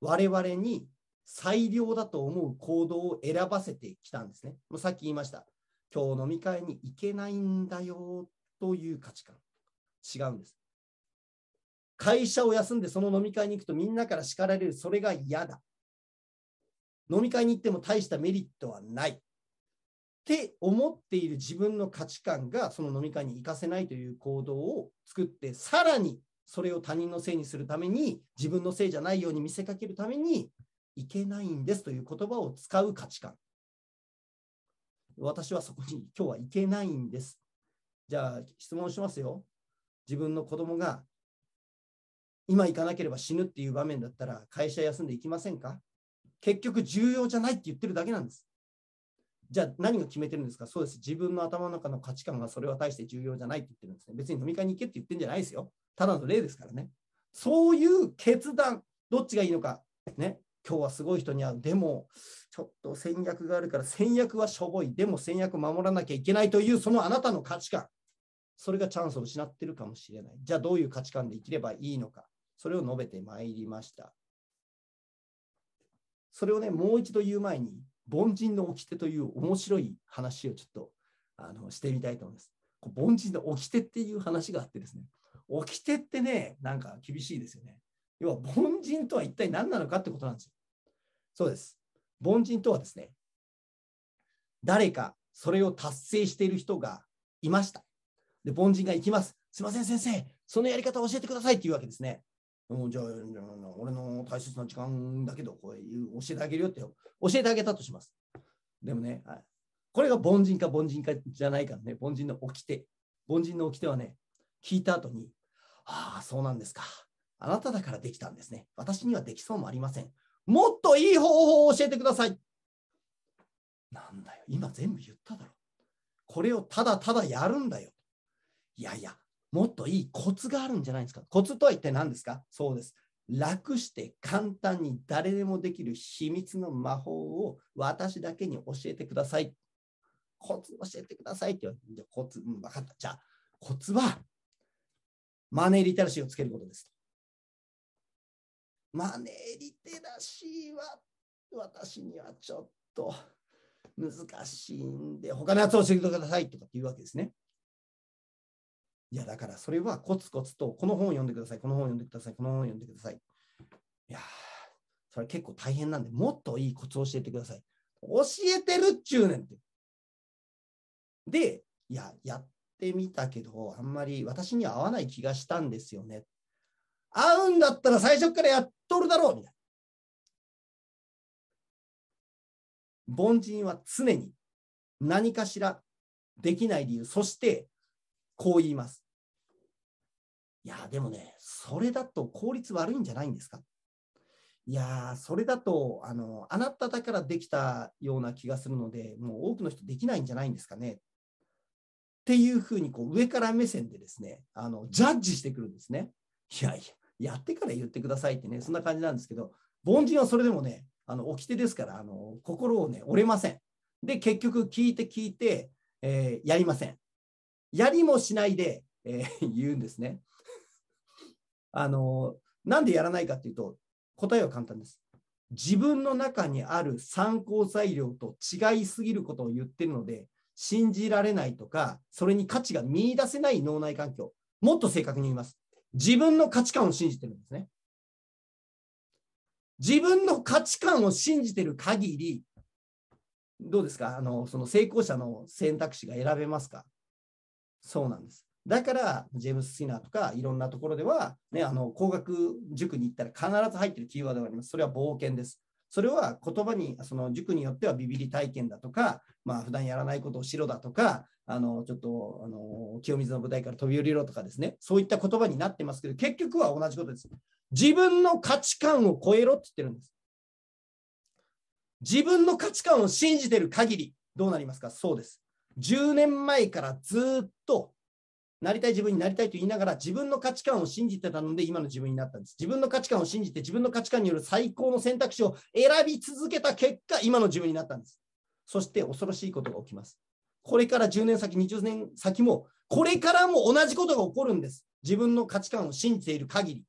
我々に最良だと思う行動を選ばせてきたんですね。もうさっき言いました。今日飲み会に行けないんだよという価値観。違うんです。会社を休んでその飲み会に行くとみんなから叱られる。それが嫌だ。飲み会に行っても大したメリットはない。って思っている自分の価値観がその飲み会に行かせないという行動を作って、さらにそれを他人のせいにするために、自分のせいじゃないように見せかけるために、行けないんですという言葉を使う価値観。私はそこに今日は行けないんです。じゃあ質問しますよ。自分の子供が今行かなければ死ぬっていう場面だったら会社休んでいきませんか結局重要じゃないって言ってるだけなんです。じゃあ何が決めてるんですかそうです。自分の頭の中の価値観がそれは大して重要じゃないって言ってるんですね。別に飲み会に行けって言ってるんじゃないですよ。ただの例ですからね。そういう決断、どっちがいいのか、ね、今日はすごい人に会う。でも、ちょっと戦略があるから、戦略はしょぼい。でも戦略守らなきゃいけないという、そのあなたの価値観。それがチャンスを失ってるかもしれない。じゃあ、どういう価値観で生きればいいのか。それを述べてまいりました。それをね、もう一度言う前に、凡人の掟という面白い話をちょっとあのしてみたいと思います。凡人の掟っていう話があってですね、掟ってね、なんか厳しいですよね。要は凡人とは一体何なのかってことなんですよ。そうです。凡人とはですね、誰かそれを達成している人がいました。で、凡人が行きます。すいません、先生、そのやり方を教えてくださいっていうわけですね。うん、じゃあ、俺の大切な時間だけど、こういう教えてあげるよって、教えてあげたとします。でもね、これが凡人か凡人かじゃないからね、凡人の掟。凡人の掟はね、聞いた後に、ああ、そうなんですか。あなただからできたんですね。私にはできそうもありません。もっといい方法を教えてください。なんだよ、今全部言っただろ。これをただただやるんだよ。いやいや、もっといいコツがあるんじゃないですか。コツとは一体何ですかそうです。楽して簡単に誰でもできる秘密の魔法を私だけに教えてください。コツ教えてくださいって言われて、コツ、うん、分かった。じゃあ、コツは、マネーリテラシーをつけることです。マネーリテラシーは私にはちょっと難しいんで、他のやつを教えてくださいとかって言うわけですね。いや、だからそれはコツコツと、この本を読んでください、この本を読んでください、この本を読んでください。いやそれ結構大変なんで、もっといいコツを教えてください。教えてるっちゅうねんって。で、いや、やってみたけど、あんまり私には合わない気がしたんですよね会うんだったら最初からやっとるだろうみたいな。凡人は常に何かしらできない理由、そしてこう言います。いや、でもね、それだと効率悪いんじゃないんですかいやそれだとあの、あなただからできたような気がするので、もう多くの人できないんじゃないんですかねっていうふうにこう上から目線でですねあの、ジャッジしてくるんですね。いやいや、やってから言ってくださいってね、そんな感じなんですけど、凡人はそれでもね、あの起きてですから、あの心をね、折れません。で、結局、聞いて聞いて、えー、やりません。やりもしないで、えー、言うんですね。あの、なんでやらないかっていうと、答えは簡単です。自分の中にある参考材料と違いすぎることを言ってるので、信じられないとか、それに価値が見いだせない脳内環境。もっと正確に言います。自分の価値観を信じてるんですね。自分の価値観を信じてる限り、どうですかあの、その成功者の選択肢が選べますかそうなんです。だから、ジェームス・スイナーとか、いろんなところでは、ね、あの、工学塾に行ったら必ず入ってるキーワードがあります。それは冒険です。それは言葉に、その塾によってはビビり体験だとか、まあ普段やらないことをしろだとか、あの、ちょっと、あの、清水の舞台から飛び降りろとかですね、そういった言葉になってますけど、結局は同じことです。自分の価値観を超えろって言ってるんです。自分の価値観を信じてる限り、どうなりますかそうです。10年前からずっとなりたい自分になりたいと言いながら自分の価値観を信じてたので今の自分になったんです。自分の価値観を信じて自分の価値観による最高の選択肢を選び続けた結果今の自分になったんです。そして恐ろしいことが起きます。これから10年先、20年先もこれからも同じことが起こるんです。自分の価値観を信じている限り。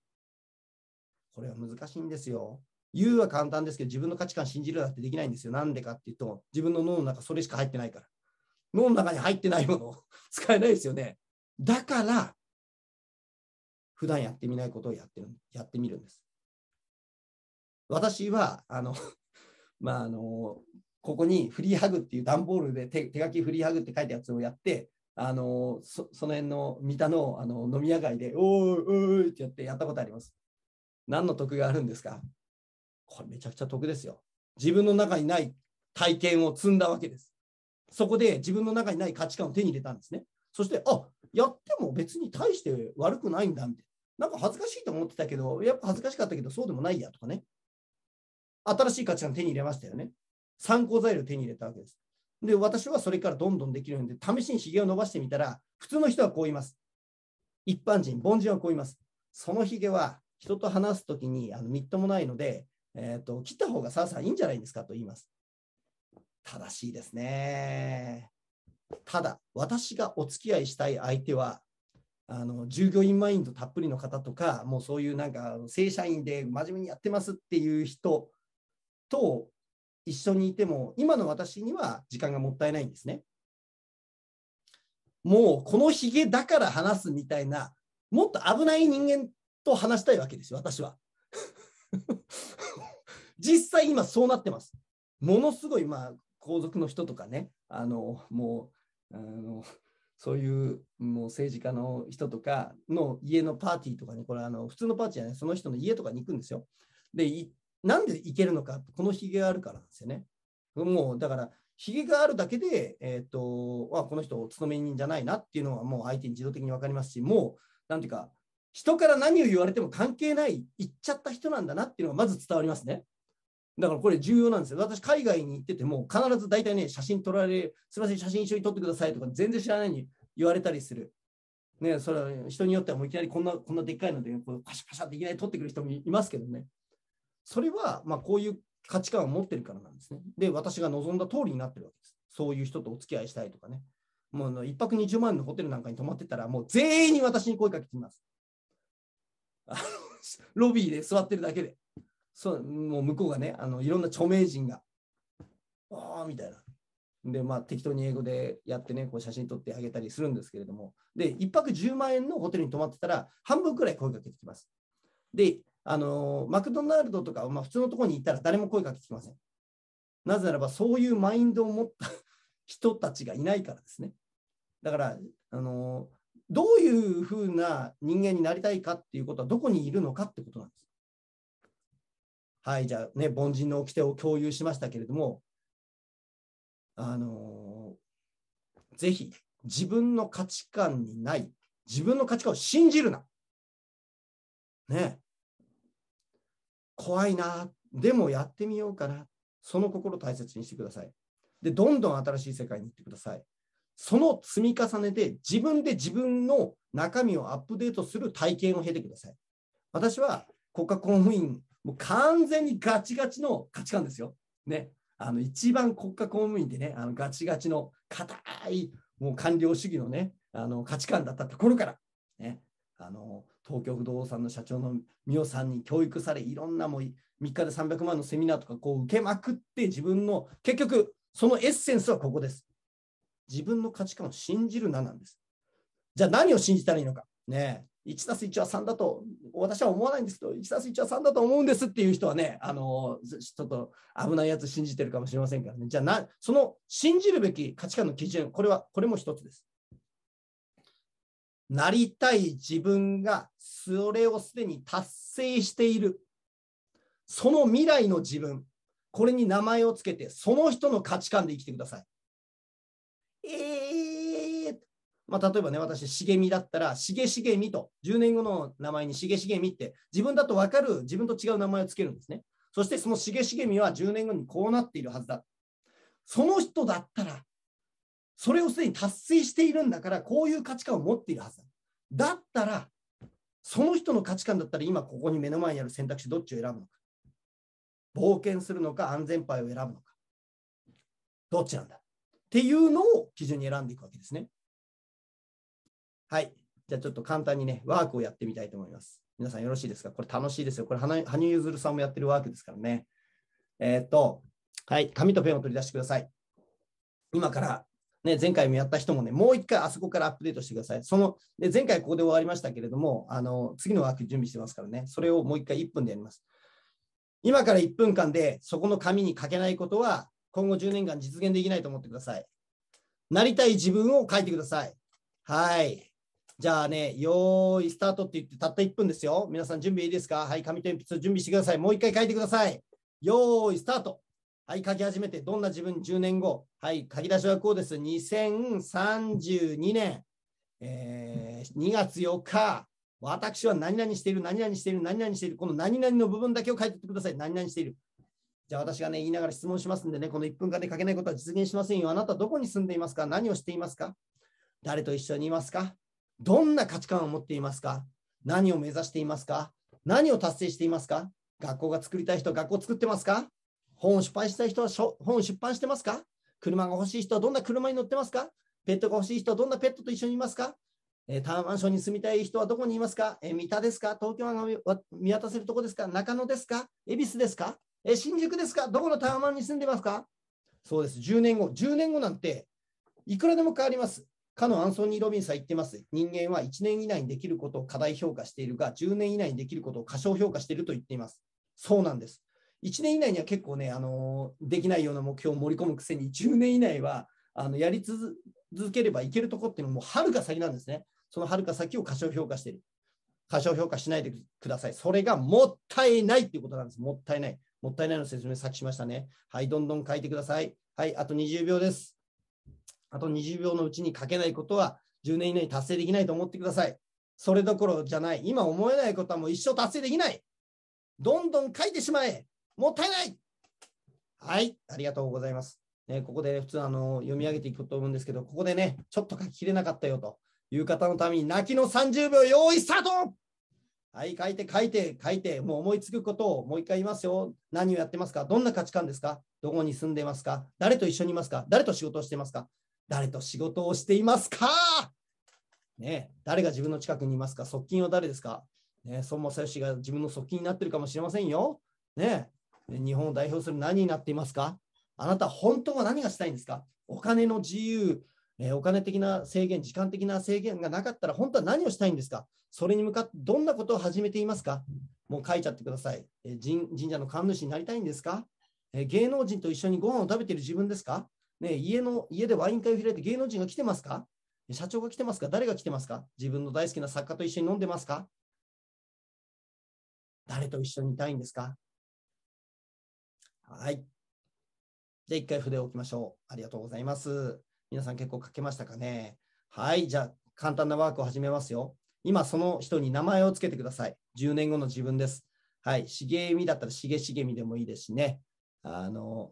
これは難しいんですよ。言うは簡単ですけど自分の価値観信じるなんてできないんですよ。なんでかっていうと自分の脳の中それしか入ってないから。脳の中に入ってないもの 使えないですよね。だから、普段やってみないことをやってるやってみるんです。私は、あの、まあ、あの、ここにフリーハグっていう段ボールで手手書きフリーハグって書いたやつをやって、あのそその辺の三田のあの飲み屋街で、おーい、おーいってやってやったことあります。何の得があるんですかこれめちゃくちゃ得ですよ。自分の中にない体験を積んだわけです。そこで自分の中にない価値観を手に入れたんですね。そして、あやっても別に大して悪くないんだみたいな。なんか恥ずかしいと思ってたけど、やっぱ恥ずかしかったけど、そうでもないやとかね。新しい価値観手に入れましたよね。参考材料手に入れたわけです。で、私はそれからどんどんできるんで、試しにひげを伸ばしてみたら、普通の人はこう言います。一般人、凡人はこう言います。そのひげは人と話すときにあのみっともないので、えーと、切った方がさあさあいいんじゃないですかと言います。正しいですね。ただ、私がお付き合いしたい相手は、あの従業員マインドたっぷりの方とか、もうそういうなんか正社員で真面目にやってますっていう人と一緒にいても、今の私には時間がもったいないんですね。もうこのひげだから話すみたいな、もっと危ない人間と話したいわけですよ、私は。実際今そうなってます。ものすごい、まあ、皇族の人とかね、あの、もう、あのそういうもう政治家の人とかの家のパーティーとかに、これあの普通のパーティーじゃない、その人の家とかに行くんですよ。で、なんで行けるのか、このひげがあるからなんですよね。もうだから、ひげがあるだけで、えーとあ、この人、お勤め人じゃないなっていうのは、もう相手に自動的に分かりますし、もう、なんていうか、人から何を言われても関係ない、行っちゃった人なんだなっていうのがまず伝わりますね。だからこれ重要なんですよ。私、海外に行ってても、必ず大体ね、写真撮られる、すみません、写真一緒に撮ってくださいとか、全然知らないに言われたりする。ね、それは人によってはもういきなりこんな、こんなでっかいので、こうパシャパシャっていきなり撮ってくる人もいますけどね。それは、まあ、こういう価値観を持ってるからなんですね。で、私が望んだ通りになってるわけです。そういう人とお付き合いしたいとかね。もう一泊20万円のホテルなんかに泊まってたら、もう全員に私に声かけてきます。ロビーで座ってるだけで。そうもう向こうがねあのいろんな著名人が「ああ」みたいな。でまあ、適当に英語でやってね、こう写真撮ってあげたりするんですけれども、で1泊10万円のホテルに泊まってたら、半分くらい声かけてきます。で、あのマクドナルドとか、まあ、普通のところに行ったら誰も声かけてきません。なぜならば、そういうマインドを持った人たちがいないからですね。だから、あのどういうふうな人間になりたいかっていうことは、どこにいるのかってことなんです。はい、じゃあね、凡人の掟を共有しましたけれども、あのー、ぜひ自分の価値観にない、自分の価値観を信じるな。ね。怖いな。でもやってみようかな。その心を大切にしてください。で、どんどん新しい世界に行ってください。その積み重ねで自分で自分の中身をアップデートする体験を経てください。私は国家公務員もう完全にガチガチの価値観ですよ。ね。あの、一番国家公務員でね、あのガチガチの硬い、もう官僚主義のね、あの価値観だったところから、ね。あの、東京不動産の社長の美代さんに教育され、いろんなもう3日で300万のセミナーとかこう受けまくって、自分の、結局、そのエッセンスはここです。自分の価値観を信じるななんです。じゃあ何を信じたらいいのか。ね1たす1は3だと、私は思わないんですけど、1たす1は3だと思うんですっていう人はね、あの、ちょっと危ないやつ信じてるかもしれませんからね。じゃあな、その信じるべき価値観の基準、これは、これも一つです。なりたい自分がそれをすでに達成している。その未来の自分、これに名前をつけて、その人の価値観で生きてください。まあ、例えばね、私、茂みだったら、茂げみと、10年後の名前に茂げみって、自分だと分かる、自分と違う名前をつけるんですね。そして、その茂げみは10年後にこうなっているはずだ。その人だったら、それをすでに達成しているんだから、こういう価値観を持っているはずだ。だったら、その人の価値観だったら、今ここに目の前にある選択肢、どっちを選ぶのか。冒険するのか、安全牌を選ぶのか。どっちなんだっていうのを基準に選んでいくわけですね。はい。じゃあちょっと簡単にね、ワークをやってみたいと思います。皆さんよろしいですかこれ楽しいですよ。これ、羽生結弦さんもやってるワークですからね。えー、っと、はい、紙とペンを取り出してください。今から、ね、前回もやった人もね、もう一回あそこからアップデートしてください。その、で前回ここで終わりましたけれども、あの、次のワーク準備してますからね、それをもう一回1分でやります。今から1分間で、そこの紙に書けないことは、今後10年間実現できないと思ってください。なりたい自分を書いてください。はい。じゃあね、よーい、スタートって言って、たった1分ですよ。皆さん準備いいですかはい、紙と鉛筆準備してください。もう一回書いてください。よーい、スタート。はい、書き始めて、どんな自分10年後。はい、書き出しはこうです。2032年、えー、2月4日、私は何々している、何々している、何々している、この何々の部分だけを書いてってください。何々している。じゃあ私がね、言いながら質問しますんでね、この1分間で書けないことは実現しませんよ。あなたどこに住んでいますか何をしていますか誰と一緒にいますかどんな価値観を持っていますか何を目指していますか何を達成していますか学校が作りたい人は学校作ってますか本を出版したい人は本を出版してますか車が欲しい人はどんな車に乗ってますかペットが欲しい人はどんなペットと一緒にいますかえタワーマンションに住みたい人はどこにいますか、え三田ですか東京湾見渡せるとこですか中野ですか恵比寿ですか、え新宿ですかどこのタワーマンに住んでますかそうです、10年後。10年後なんていくらでも変わります。かのアンソニー・ロビンさん言ってます。人間は1年以内にできることを過大評価しているが、10年以内にできることを過小評価していると言っています。そうなんです。1年以内には結構ね、あのできないような目標を盛り込むくせに、10年以内はあのやり続ければいけるとこっていうのもはるか先なんですね。そのはるか先を過小評価している。過小評価しないでください。それがもったいないっていうことなんです。もったいない。もったいないの説明さっきしましたね。はい、どんどん書いてください。はい、あと20秒です。あと20秒のうちに書けないことは10年以内に達成できないと思ってください。それどころじゃない。今思えないことはもう一生達成できない。どんどん書いてしまえ。もったいない。はい、ありがとうございます。ね、ここで、ね、普通あの読み上げていくと思うんですけど、ここでね、ちょっと書ききれなかったよという方のために、泣きの30秒用意スタートはい、書いて、書いて、書いて、もう思いつくことをもう一回言いますよ。何をやってますかどんな価値観ですかどこに住んでますか誰と一緒にいますか誰と仕事をしてますか誰と仕事をしていますかね、誰が自分の近くにいますか側近は誰ですかね、孫正義が自分の側近になってるかもしれませんよ。ね、日本を代表する何になっていますかあなた本当は何がしたいんですかお金の自由、えお金的な制限、時間的な制限がなかったら本当は何をしたいんですかそれに向かってどんなことを始めていますかもう書いちゃってください、え神。神社の神主になりたいんですかえ芸能人と一緒にご飯を食べている自分ですかね、家の家でワイン会を開いて芸能人が来てますか社長が来てますか誰が来てますか自分の大好きな作家と一緒に飲んでますか誰と一緒にいたいんですかはい。じゃあ一回筆を置きましょう。ありがとうございます。皆さん結構書けましたかねはい。じゃあ簡単なワークを始めますよ。今その人に名前を付けてください。10年後の自分です。はい。茂みだったら茂茂みでもいいですしね。あの、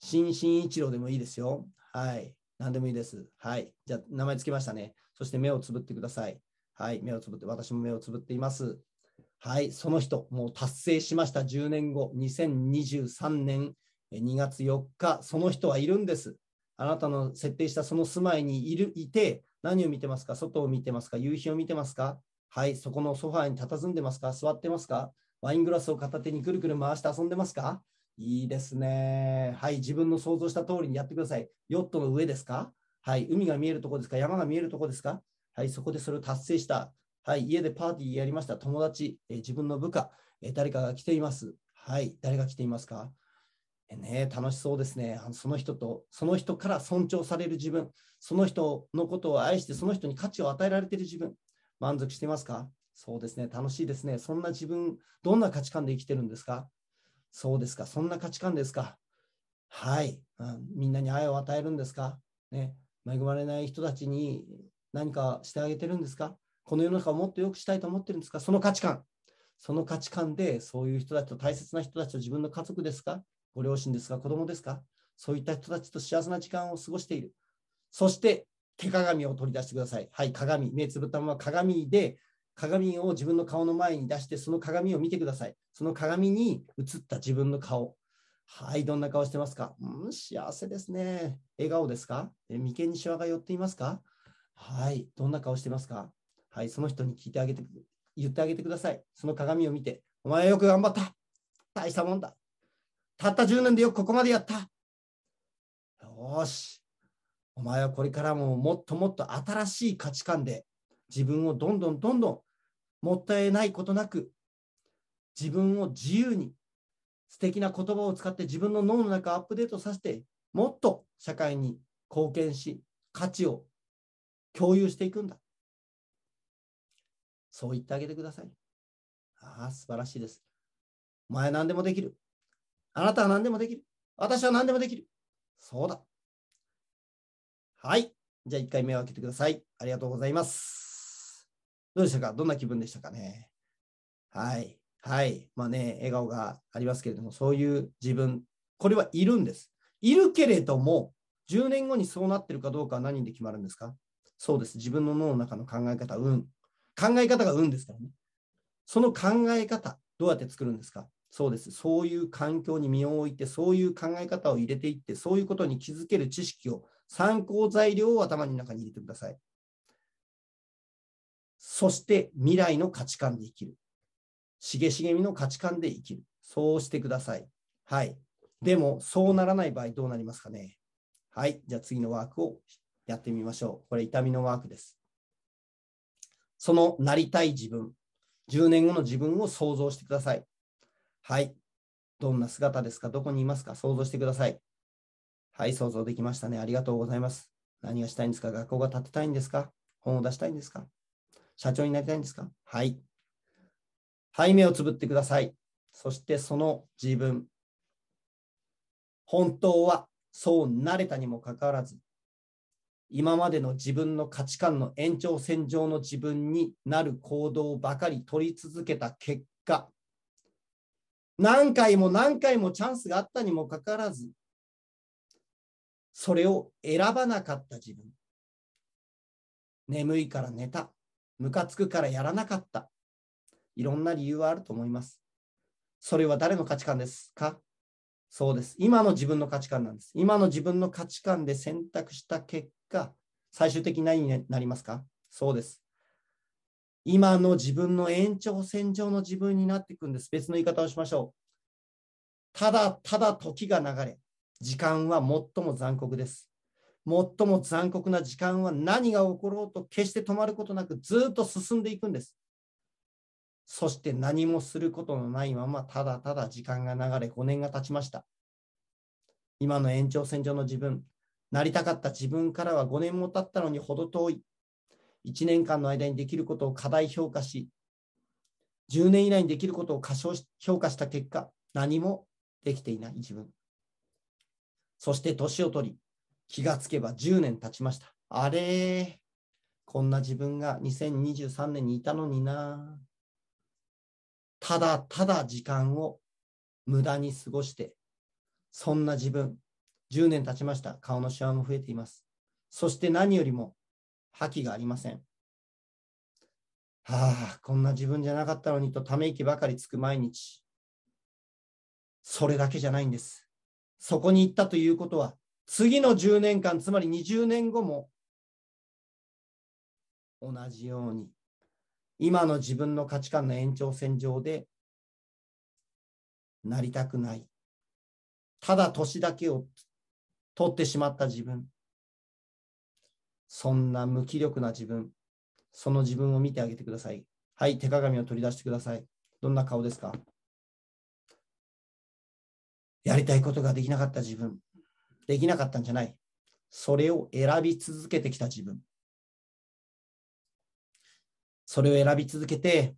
新進一郎でもいいですよ。はい。何でもいいです。はい。じゃあ、名前つけましたね。そして目をつぶってください。はい。目をつぶって、私も目をつぶっています。はい。その人、もう達成しました。10年後、2023年2月4日、その人はいるんです。あなたの設定したその住まいにいる、いて、何を見てますか外を見てますか夕日を見てますかはい。そこのソファーに佇んでますか座ってますかワイングラスを片手にくるくる回して遊んでますかいいですね。はい、自分の想像した通りにやってください。ヨットの上ですかはい、海が見えるとこですか山が見えるとこですかはい、そこでそれを達成した。はい、家でパーティーやりました。友達、え自分の部下、え誰かが来ています。はい、誰が来ていますかえね、楽しそうですね。その人と、その人から尊重される自分、その人のことを愛して、その人に価値を与えられている自分、満足してますかそうですね、楽しいですね。そんな自分、どんな価値観で生きてるんですかそうですか。そんな価値観ですか。はい。みんなに愛を与えるんですかね。恵まれない人たちに何かしてあげてるんですかこの世の中をもっと良くしたいと思ってるんですかその価値観。その価値観で、そういう人たちと大切な人たちと自分の家族ですかご両親ですか子供ですかそういった人たちと幸せな時間を過ごしている。そして、手鏡を取り出してください。はい、鏡。目つぶったまま鏡で鏡を自分の顔の前に出して、その鏡を見てください。その鏡に映った自分の顔。はい、どんな顔してますかうん、幸せですね。笑顔ですか眉間にしわが寄っていますかはい、どんな顔してますかはい、その人に聞いてあげて、言ってあげてください。その鏡を見て、お前よく頑張った。大したもんだ。たった10年でよくここまでやった。よし。お前はこれからももっともっと新しい価値観で自分をどんどんどんどんもったいないことなく、自分を自由に、素敵な言葉を使って自分の脳の中をアップデートさせて、もっと社会に貢献し、価値を共有していくんだ。そう言ってあげてください。ああ、素晴らしいです。お前何でもできる。あなたは何でもできる。私は何でもできる。そうだ。はい。じゃあ1回目を開けてください。ありがとうございます。どうでしたかどんな気分でしたかねはい。はい。まあね、笑顔がありますけれども、そういう自分、これはいるんです。いるけれども、10年後にそうなってるかどうかは何で決まるんですかそうです。自分の脳の中の考え方、運。考え方が運ですからね。その考え方、どうやって作るんですかそうです。そういう環境に身を置いて、そういう考え方を入れていって、そういうことに気づける知識を、参考材料を頭の中に入れてください。そして未来の価値観で生きる。しげしげみの価値観で生きる。そうしてください。はい。でも、そうならない場合どうなりますかね。はい。じゃあ次のワークをやってみましょう。これ、痛みのワークです。そのなりたい自分、10年後の自分を想像してください。はい。どんな姿ですかどこにいますか想像してください。はい、想像できましたね。ありがとうございます。何がしたいんですか学校が建てたいんですか本を出したいんですか社長になりたいんですかはい。はい、目をつぶってください。そしてその自分。本当はそうなれたにもかかわらず、今までの自分の価値観の延長線上の自分になる行動ばかり取り続けた結果、何回も何回もチャンスがあったにもかかわらず、それを選ばなかった自分。眠いから寝た。ムカつくからやらなかった。いろんな理由はあると思います。それは誰の価値観ですかそうです。今の自分の価値観なんです。今の自分の価値観で選択した結果、最終的に何になりますかそうです。今の自分の延長線上の自分になっていくんです。別の言い方をしましょう。ただただ時が流れ、時間は最も残酷です。最も残酷な時間は何が起ころうと決して止まることなくずっと進んでいくんです。そして何もすることのないままただただ時間が流れ5年が経ちました。今の延長線上の自分、なりたかった自分からは5年も経ったのに程遠い。1年間の間にできることを過大評価し、10年以内にできることを過小評価した結果、何もできていない自分。そして年を取り、気がつけば10年経ちました。あれこんな自分が2023年にいたのにな。ただただ時間を無駄に過ごして、そんな自分、10年経ちました。顔のシワも増えています。そして何よりも覇気がありません。はあ、こんな自分じゃなかったのにとため息ばかりつく毎日。それだけじゃないんです。そこに行ったということは、次の10年間、つまり20年後も同じように今の自分の価値観の延長線上でなりたくない。ただ年だけを取ってしまった自分。そんな無気力な自分。その自分を見てあげてください。はい、手鏡を取り出してください。どんな顔ですかやりたいことができなかった自分。できなかったんじゃない。それを選び続けてきた自分。それを選び続けて、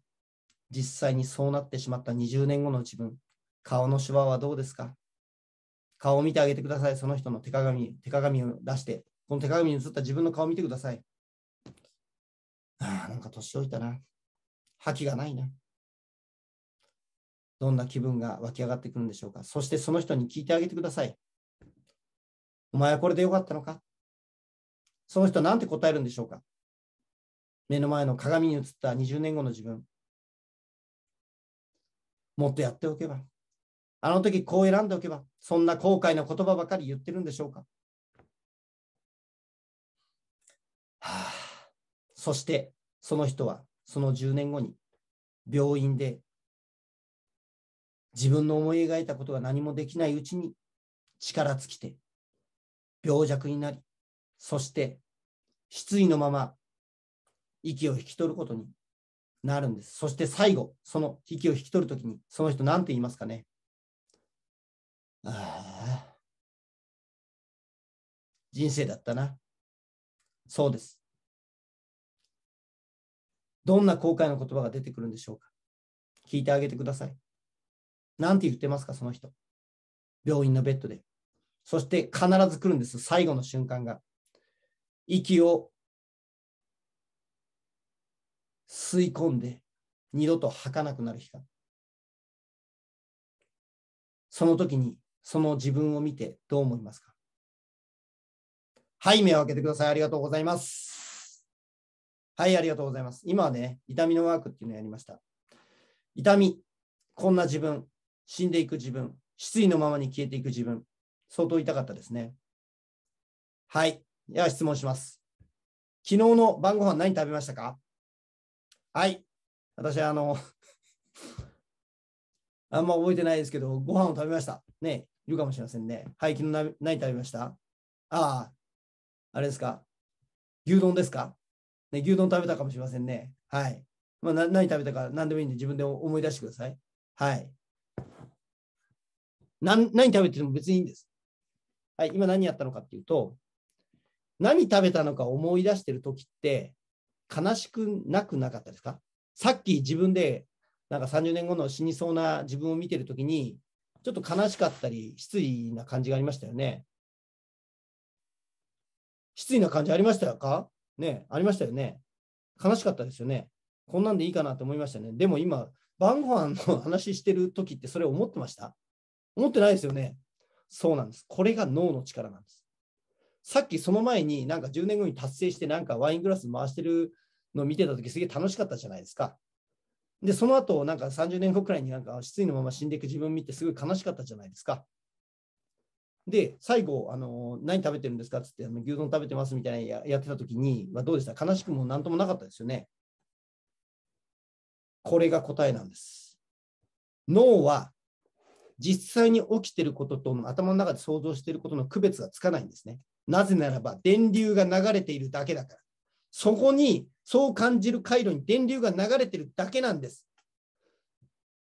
実際にそうなってしまった20年後の自分。顔のシワはどうですか顔を見てあげてください。その人の手鏡、手鏡を出して、この手鏡に映った自分の顔を見てください。ああ、なんか年老いたな。覇気がないな。どんな気分が湧き上がってくるんでしょうか。そしてその人に聞いてあげてください。お前はこれでよかったのかその人なんて答えるんでしょうか目の前の鏡に映った20年後の自分。もっとやっておけば。あの時こう選んでおけば。そんな後悔の言葉ばかり言ってるんでしょうかはあ、そしてその人はその10年後に病院で自分の思い描いたことが何もできないうちに力尽きて病弱になり、そして失意のまま息を引き取ることになるんです。そして最後、その息を引き取るときに、その人何て言いますかね。ああ、人生だったな。そうです。どんな後悔の言葉が出てくるんでしょうか聞いてあげてください。何て言ってますか、その人。病院のベッドで。そして必ず来るんです、最後の瞬間が。息を吸い込んで、二度と吐かなくなる日が。その時に、その自分を見てどう思いますかはい、目を開けてください。ありがとうございます。はい、ありがとうございます。今はね、痛みのワークっていうのをやりました。痛み、こんな自分、死んでいく自分、失意のままに消えていく自分、相当痛かったですね。はい。では質問します。昨日の晩ご飯何食べましたかはい。私、あの、あんま覚えてないですけど、ご飯を食べました。ね、いるかもしれませんね。はい、昨日何食べましたああ、あれですか牛丼ですか、ね、牛丼食べたかもしれませんね。はい。まあ、何食べたか何でもいいんで自分で思い出してください。はい。何食べても別にいいんです。はい、今何やったのかっていうと、何食べたのか思い出してる時って悲しくなくなかったですかさっき自分でなんか30年後の死にそうな自分を見てる時にちょっと悲しかったり失意な感じがありましたよね。失意な感じありましたかねありましたよね。悲しかったですよね。こんなんでいいかなと思いましたね。でも今晩ご飯の話してる時ってそれ思ってました思ってないですよね。そうなんです。これが脳の力なんです。さっきその前になんか10年後に達成してなんかワイングラス回してるのを見てた時すげえ楽しかったじゃないですか。で、その後なんか30年後くらいになんか失意のまま死んでいく自分見てすごい悲しかったじゃないですか。で、最後、あの何食べてるんですかっつってあの牛丼食べてますみたいなやってた時に、まあ、どうでした悲しくも何ともなかったですよね。これが答えなんです。脳は実際に起きていることと頭の中で想像していることの区別がつかないんですね。なぜならば電流が流れているだけだから。そこにそう感じる回路に電流が流れているだけなんです。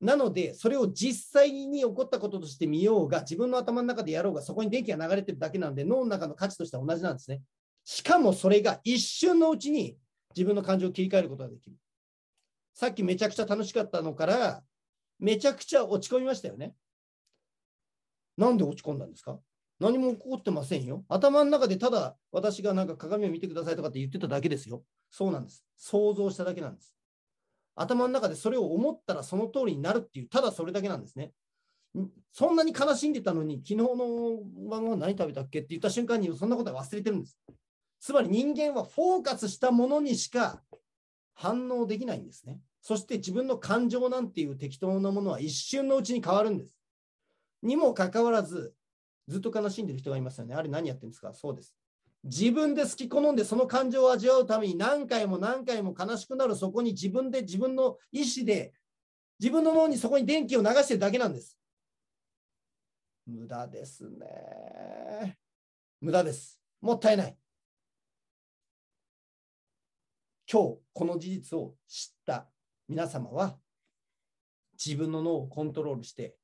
なので、それを実際に起こったこととして見ようが、自分の頭の中でやろうが、そこに電気が流れてるだけなので、脳の中の価値としては同じなんですね。しかもそれが一瞬のうちに自分の感情を切り替えることができる。さっきめちゃくちゃ楽しかったのから、めちゃくちゃ落ち込みましたよね。なんで落ち込んだんですか何も起こってませんよ。頭の中でただ私がなんか鏡を見てくださいとかって言ってただけですよ。そうなんです。想像しただけなんです。頭の中でそれを思ったらその通りになるっていう、ただそれだけなんですね。そんなに悲しんでたのに、昨日の晩は何食べたっけって言った瞬間に、そんなことは忘れてるんです。つまり人間はフォーカスしたものにしか反応できないんですね。そして自分の感情なんていう適当なものは一瞬のうちに変わるんです。にもかかわらず、ずっと悲しんでる人がいますよね。あれ何やってるんですかそうです。自分で好き好んでその感情を味わうために何回も何回も悲しくなるそこに自分で自分の意思で自分の脳にそこに電気を流してるだけなんです。無駄ですね。無駄です。もったいない。今日この事実を知った皆様は自分の脳をコントロールして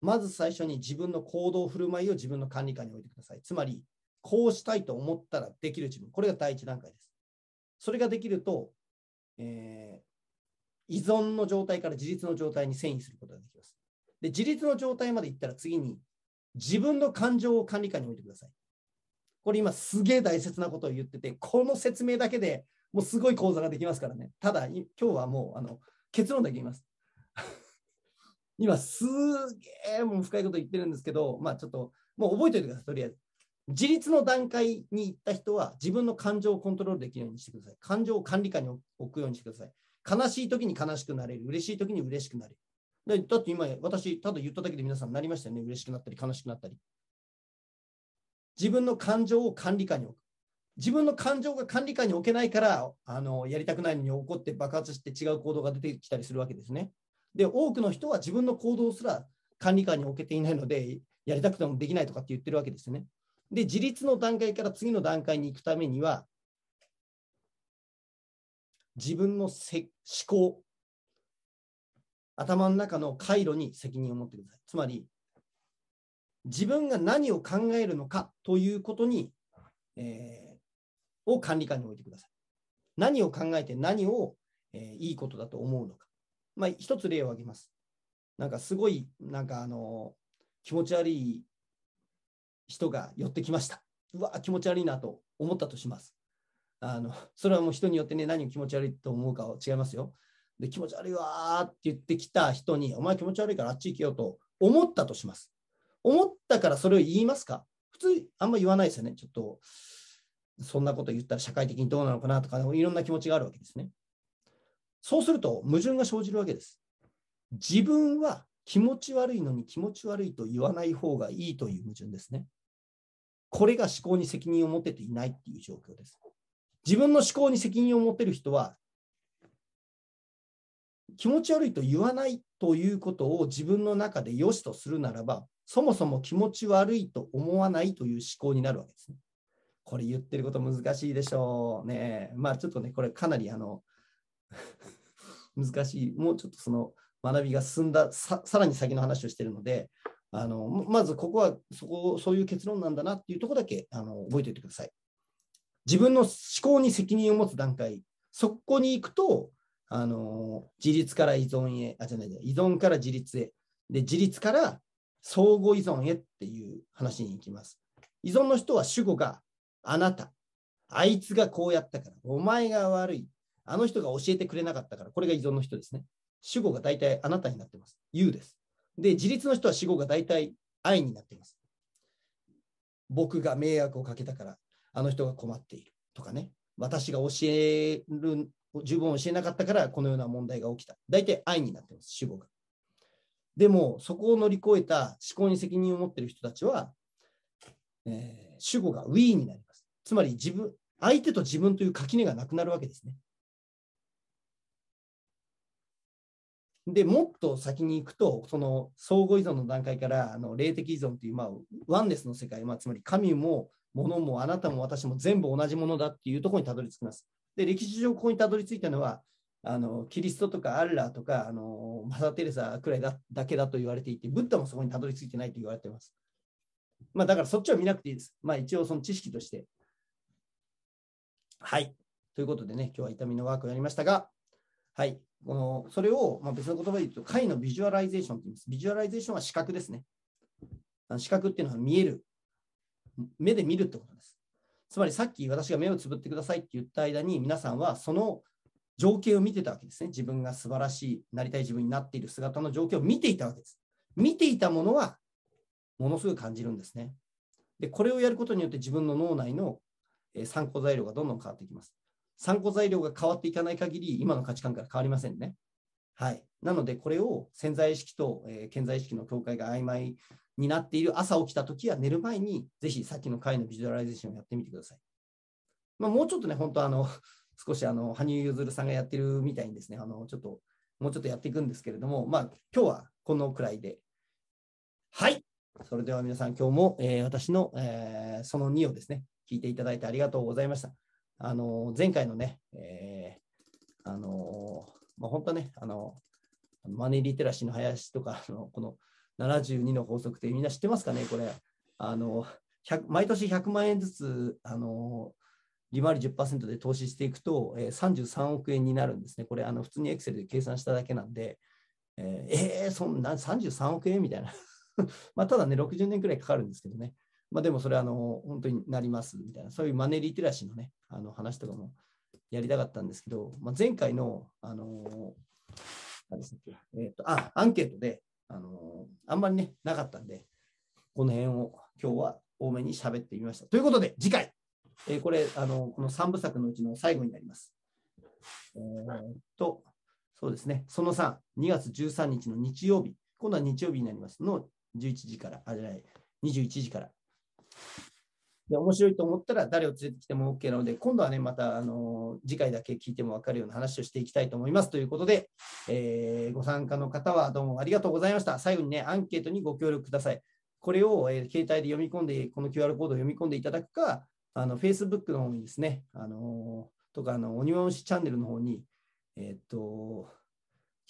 まず最初に自分の行動振る舞いを自分の管理下に置いてください。つまり、こうしたいと思ったらできる自分。これが第一段階です。それができると、えー、依存の状態から自立の状態に遷移することができます。で、自立の状態までいったら次に、自分の感情を管理下に置いてください。これ今すげえ大切なことを言ってて、この説明だけでもうすごい講座ができますからね。ただ、今日はもうあの結論だけ言います。今すげえもう深いこと言ってるんですけど、まあちょっと、もう覚えておいてください、とりあえず。自立の段階に行った人は自分の感情をコントロールできるようにしてください。感情を管理下に置くようにしてください。悲しい時に悲しくなれる。嬉しい時に嬉しくなれる。だって今、私、ただ言っただけで皆さんなりましたよね。嬉しくなったり、悲しくなったり。自分の感情を管理下に置く。自分の感情が管理下に置けないから、あのやりたくないのに怒って爆発して違う行動が出てきたりするわけですね。で、多くの人は自分の行動すら管理下に置けていないので、やりたくてもできないとかって言ってるわけですね。で、自立の段階から次の段階に行くためには、自分のせ思考、頭の中の回路に責任を持ってください。つまり、自分が何を考えるのかということに、えー、を管理下に置いてください。何を考えて何を、えー、いいことだと思うのか。まあ、一つ例を挙げます。なんかすごい、なんかあの、気持ち悪い人が寄ってきました。うわ、気持ち悪いなと思ったとします。あの、それはもう人によってね、何を気持ち悪いと思うかは違いますよ。で、気持ち悪いわーって言ってきた人に、お前気持ち悪いからあっち行けよと思ったとします。思ったからそれを言いますか普通、あんま言わないですよね。ちょっと、そんなこと言ったら社会的にどうなのかなとか、いろんな気持ちがあるわけですね。そうすると矛盾が生じるわけです。自分は気持ち悪いのに気持ち悪いと言わない方がいいという矛盾ですね。これが思考に責任を持てていないっていう状況です。自分の思考に責任を持てる人は、気持ち悪いと言わないということを自分の中で良しとするならば、そもそも気持ち悪いと思わないという思考になるわけですね。これ言ってること難しいでしょうね。まあちょっとね、これかなりあの、難しい、もうちょっとその学びが進んださ、さらに先の話をしているので、あのまずここはそこ、そういう結論なんだなっていうところだけあの覚えておいてください。自分の思考に責任を持つ段階、そこに行くと、あの自立から依存へ、あ、じゃない、依存から自立へ、で自立から相互依存へっていう話に行きます。依存の人は主語があなた、あいつがこうやったから、お前が悪い、あの人が教えてくれなかったから、これが依存の人ですね。主語が大体あなたになってます。you です。で、自立の人は主語が大体愛になっています。僕が迷惑をかけたから、あの人が困っているとかね。私が教える、十分教えなかったから、このような問題が起きた。大体愛になってます、主語が。でも、そこを乗り越えた思考に責任を持っている人たちは、えー、主語が we になります。つまり、自分、相手と自分という垣根がなくなるわけですね。でもっと先に行くとその相互依存の段階からあの霊的依存という、まあ、ワンネスの世界、まあ、つまり神も物もあなたも私も全部同じものだっていうところにたどり着きます。で歴史上ここにたどり着いたのはあのキリストとかアッラーとかあのマザー・テレサくらいだだけだと言われていてブッダもそこにたどり着いてないと言われています。まあ、だからそっちは見なくていいです。まあ、一応その知識として。はい。ということでね、今日は痛みのワークをやりましたが、はい。この、それを、まあ、別の言葉で言うと、解のビジュアライゼーションって言います。ビジュアライゼーションは視覚ですね。視覚っていうのは見える。目で見るってことです。つまりさっき私が目をつぶってくださいって言った間に皆さんはその情景を見てたわけですね。自分が素晴らしい、なりたい自分になっている姿の状況を見ていたわけです。見ていたものはものすごい感じるんですね。で、これをやることによって自分の脳内の参考材料がどんどん変わってきます。参考材料が変わっていかない限り、今の価値観から変わりませんね。はい、なので、これを潜在意識と、えー、在意識の境界が曖昧になっている朝起きたときや寝る前に、ぜひさっきの回のビジュアライゼーションをやってみてください。まあ、もうちょっとね、本当あの、少しあの羽生結弦さんがやってるみたいにですね、あのちょっともうちょっとやっていくんですけれども、まあ、今日はこのくらいで。はい。それでは皆さん、今日も、えー、私の、えー、その2をですね、聞いていただいてありがとうございました。あの前回のね、えー、あのまあ、本当はねあの、マネーリテラシーの林とかの、この72の法則ってみんな知ってますかね、これ。あの毎年100万円ずつ、あの利回り10%で投資していくと、えー、33億円になるんですね。これ、あの普通にエクセルで計算しただけなんで、えー、えー、そんな33億円みたいな。まあただね、60年くらいかかるんですけどね。まあ、でもそれあの本当になりますみたいな、そういうマネリテラシーのね、あの話とかもやりたかったんですけど、まあ、前回の、あのえっ、ー、とあアンケートで、あのあんまりね、なかったんで、この辺を今日は多めに喋ってみました。ということで、次回、えー、これあの、この3部作のうちの最後になります。えー、と、そうですね、その3、2月13日の日曜日、今度は日曜日になりますの、11時から、あ、じゃない、21時からで、面白いと思ったら誰を連れてきても OK なので、今度はね、また、あの、次回だけ聞いても分かるような話をしていきたいと思います。ということで、えー、ご参加の方はどうもありがとうございました。最後にね、アンケートにご協力ください。これを、えー、携帯で読み込んで、この QR コードを読み込んでいただくか、あの、Facebook の方にですね、あのー、とか、あの、鬼押しチャンネルの方に、えー、っと、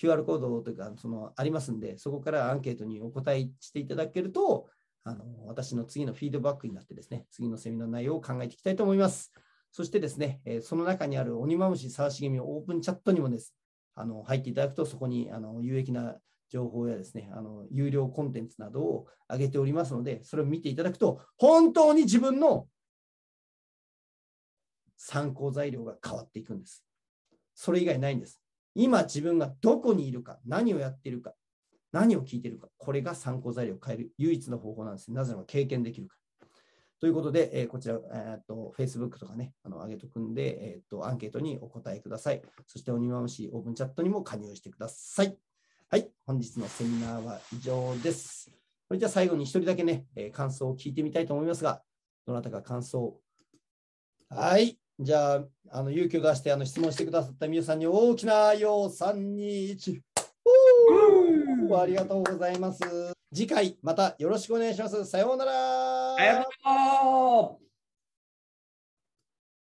QR コードというか、その、ありますんで、そこからアンケートにお答えしていただけると、あの私の次のフィードバックになってですね、次のセミナーの内容を考えていきたいと思います。そしてですね、えその中にある鬼まむし沢茂みオープンチャットにもです、あの入っていただくと、そこにあの有益な情報やですね、あの有料コンテンツなどを上げておりますので、それを見ていただくと、本当に自分の参考材料が変わっていくんです。それ以外ないんです。今自分がどこにいるか、何をやっているか、何を聞いてるか、これが参考材料を変える唯一の方法なんです。なぜなら経験できるかということで、えー、こちら、えーと、Facebook とかね、あの上げとくんで、えーと、アンケートにお答えください。そして、鬼まむしオープンチャットにも加入してください。はい、本日のセミナーは以上です。それじゃあ最後に一人だけね、えー、感想を聞いてみたいと思いますが、どなたか感想はい。じゃあ、あの勇気を出してあの質問してくださった皆さんに大きな愛を3、2、1。ありがとうございます。次回またよろしくお願いします。さようなら。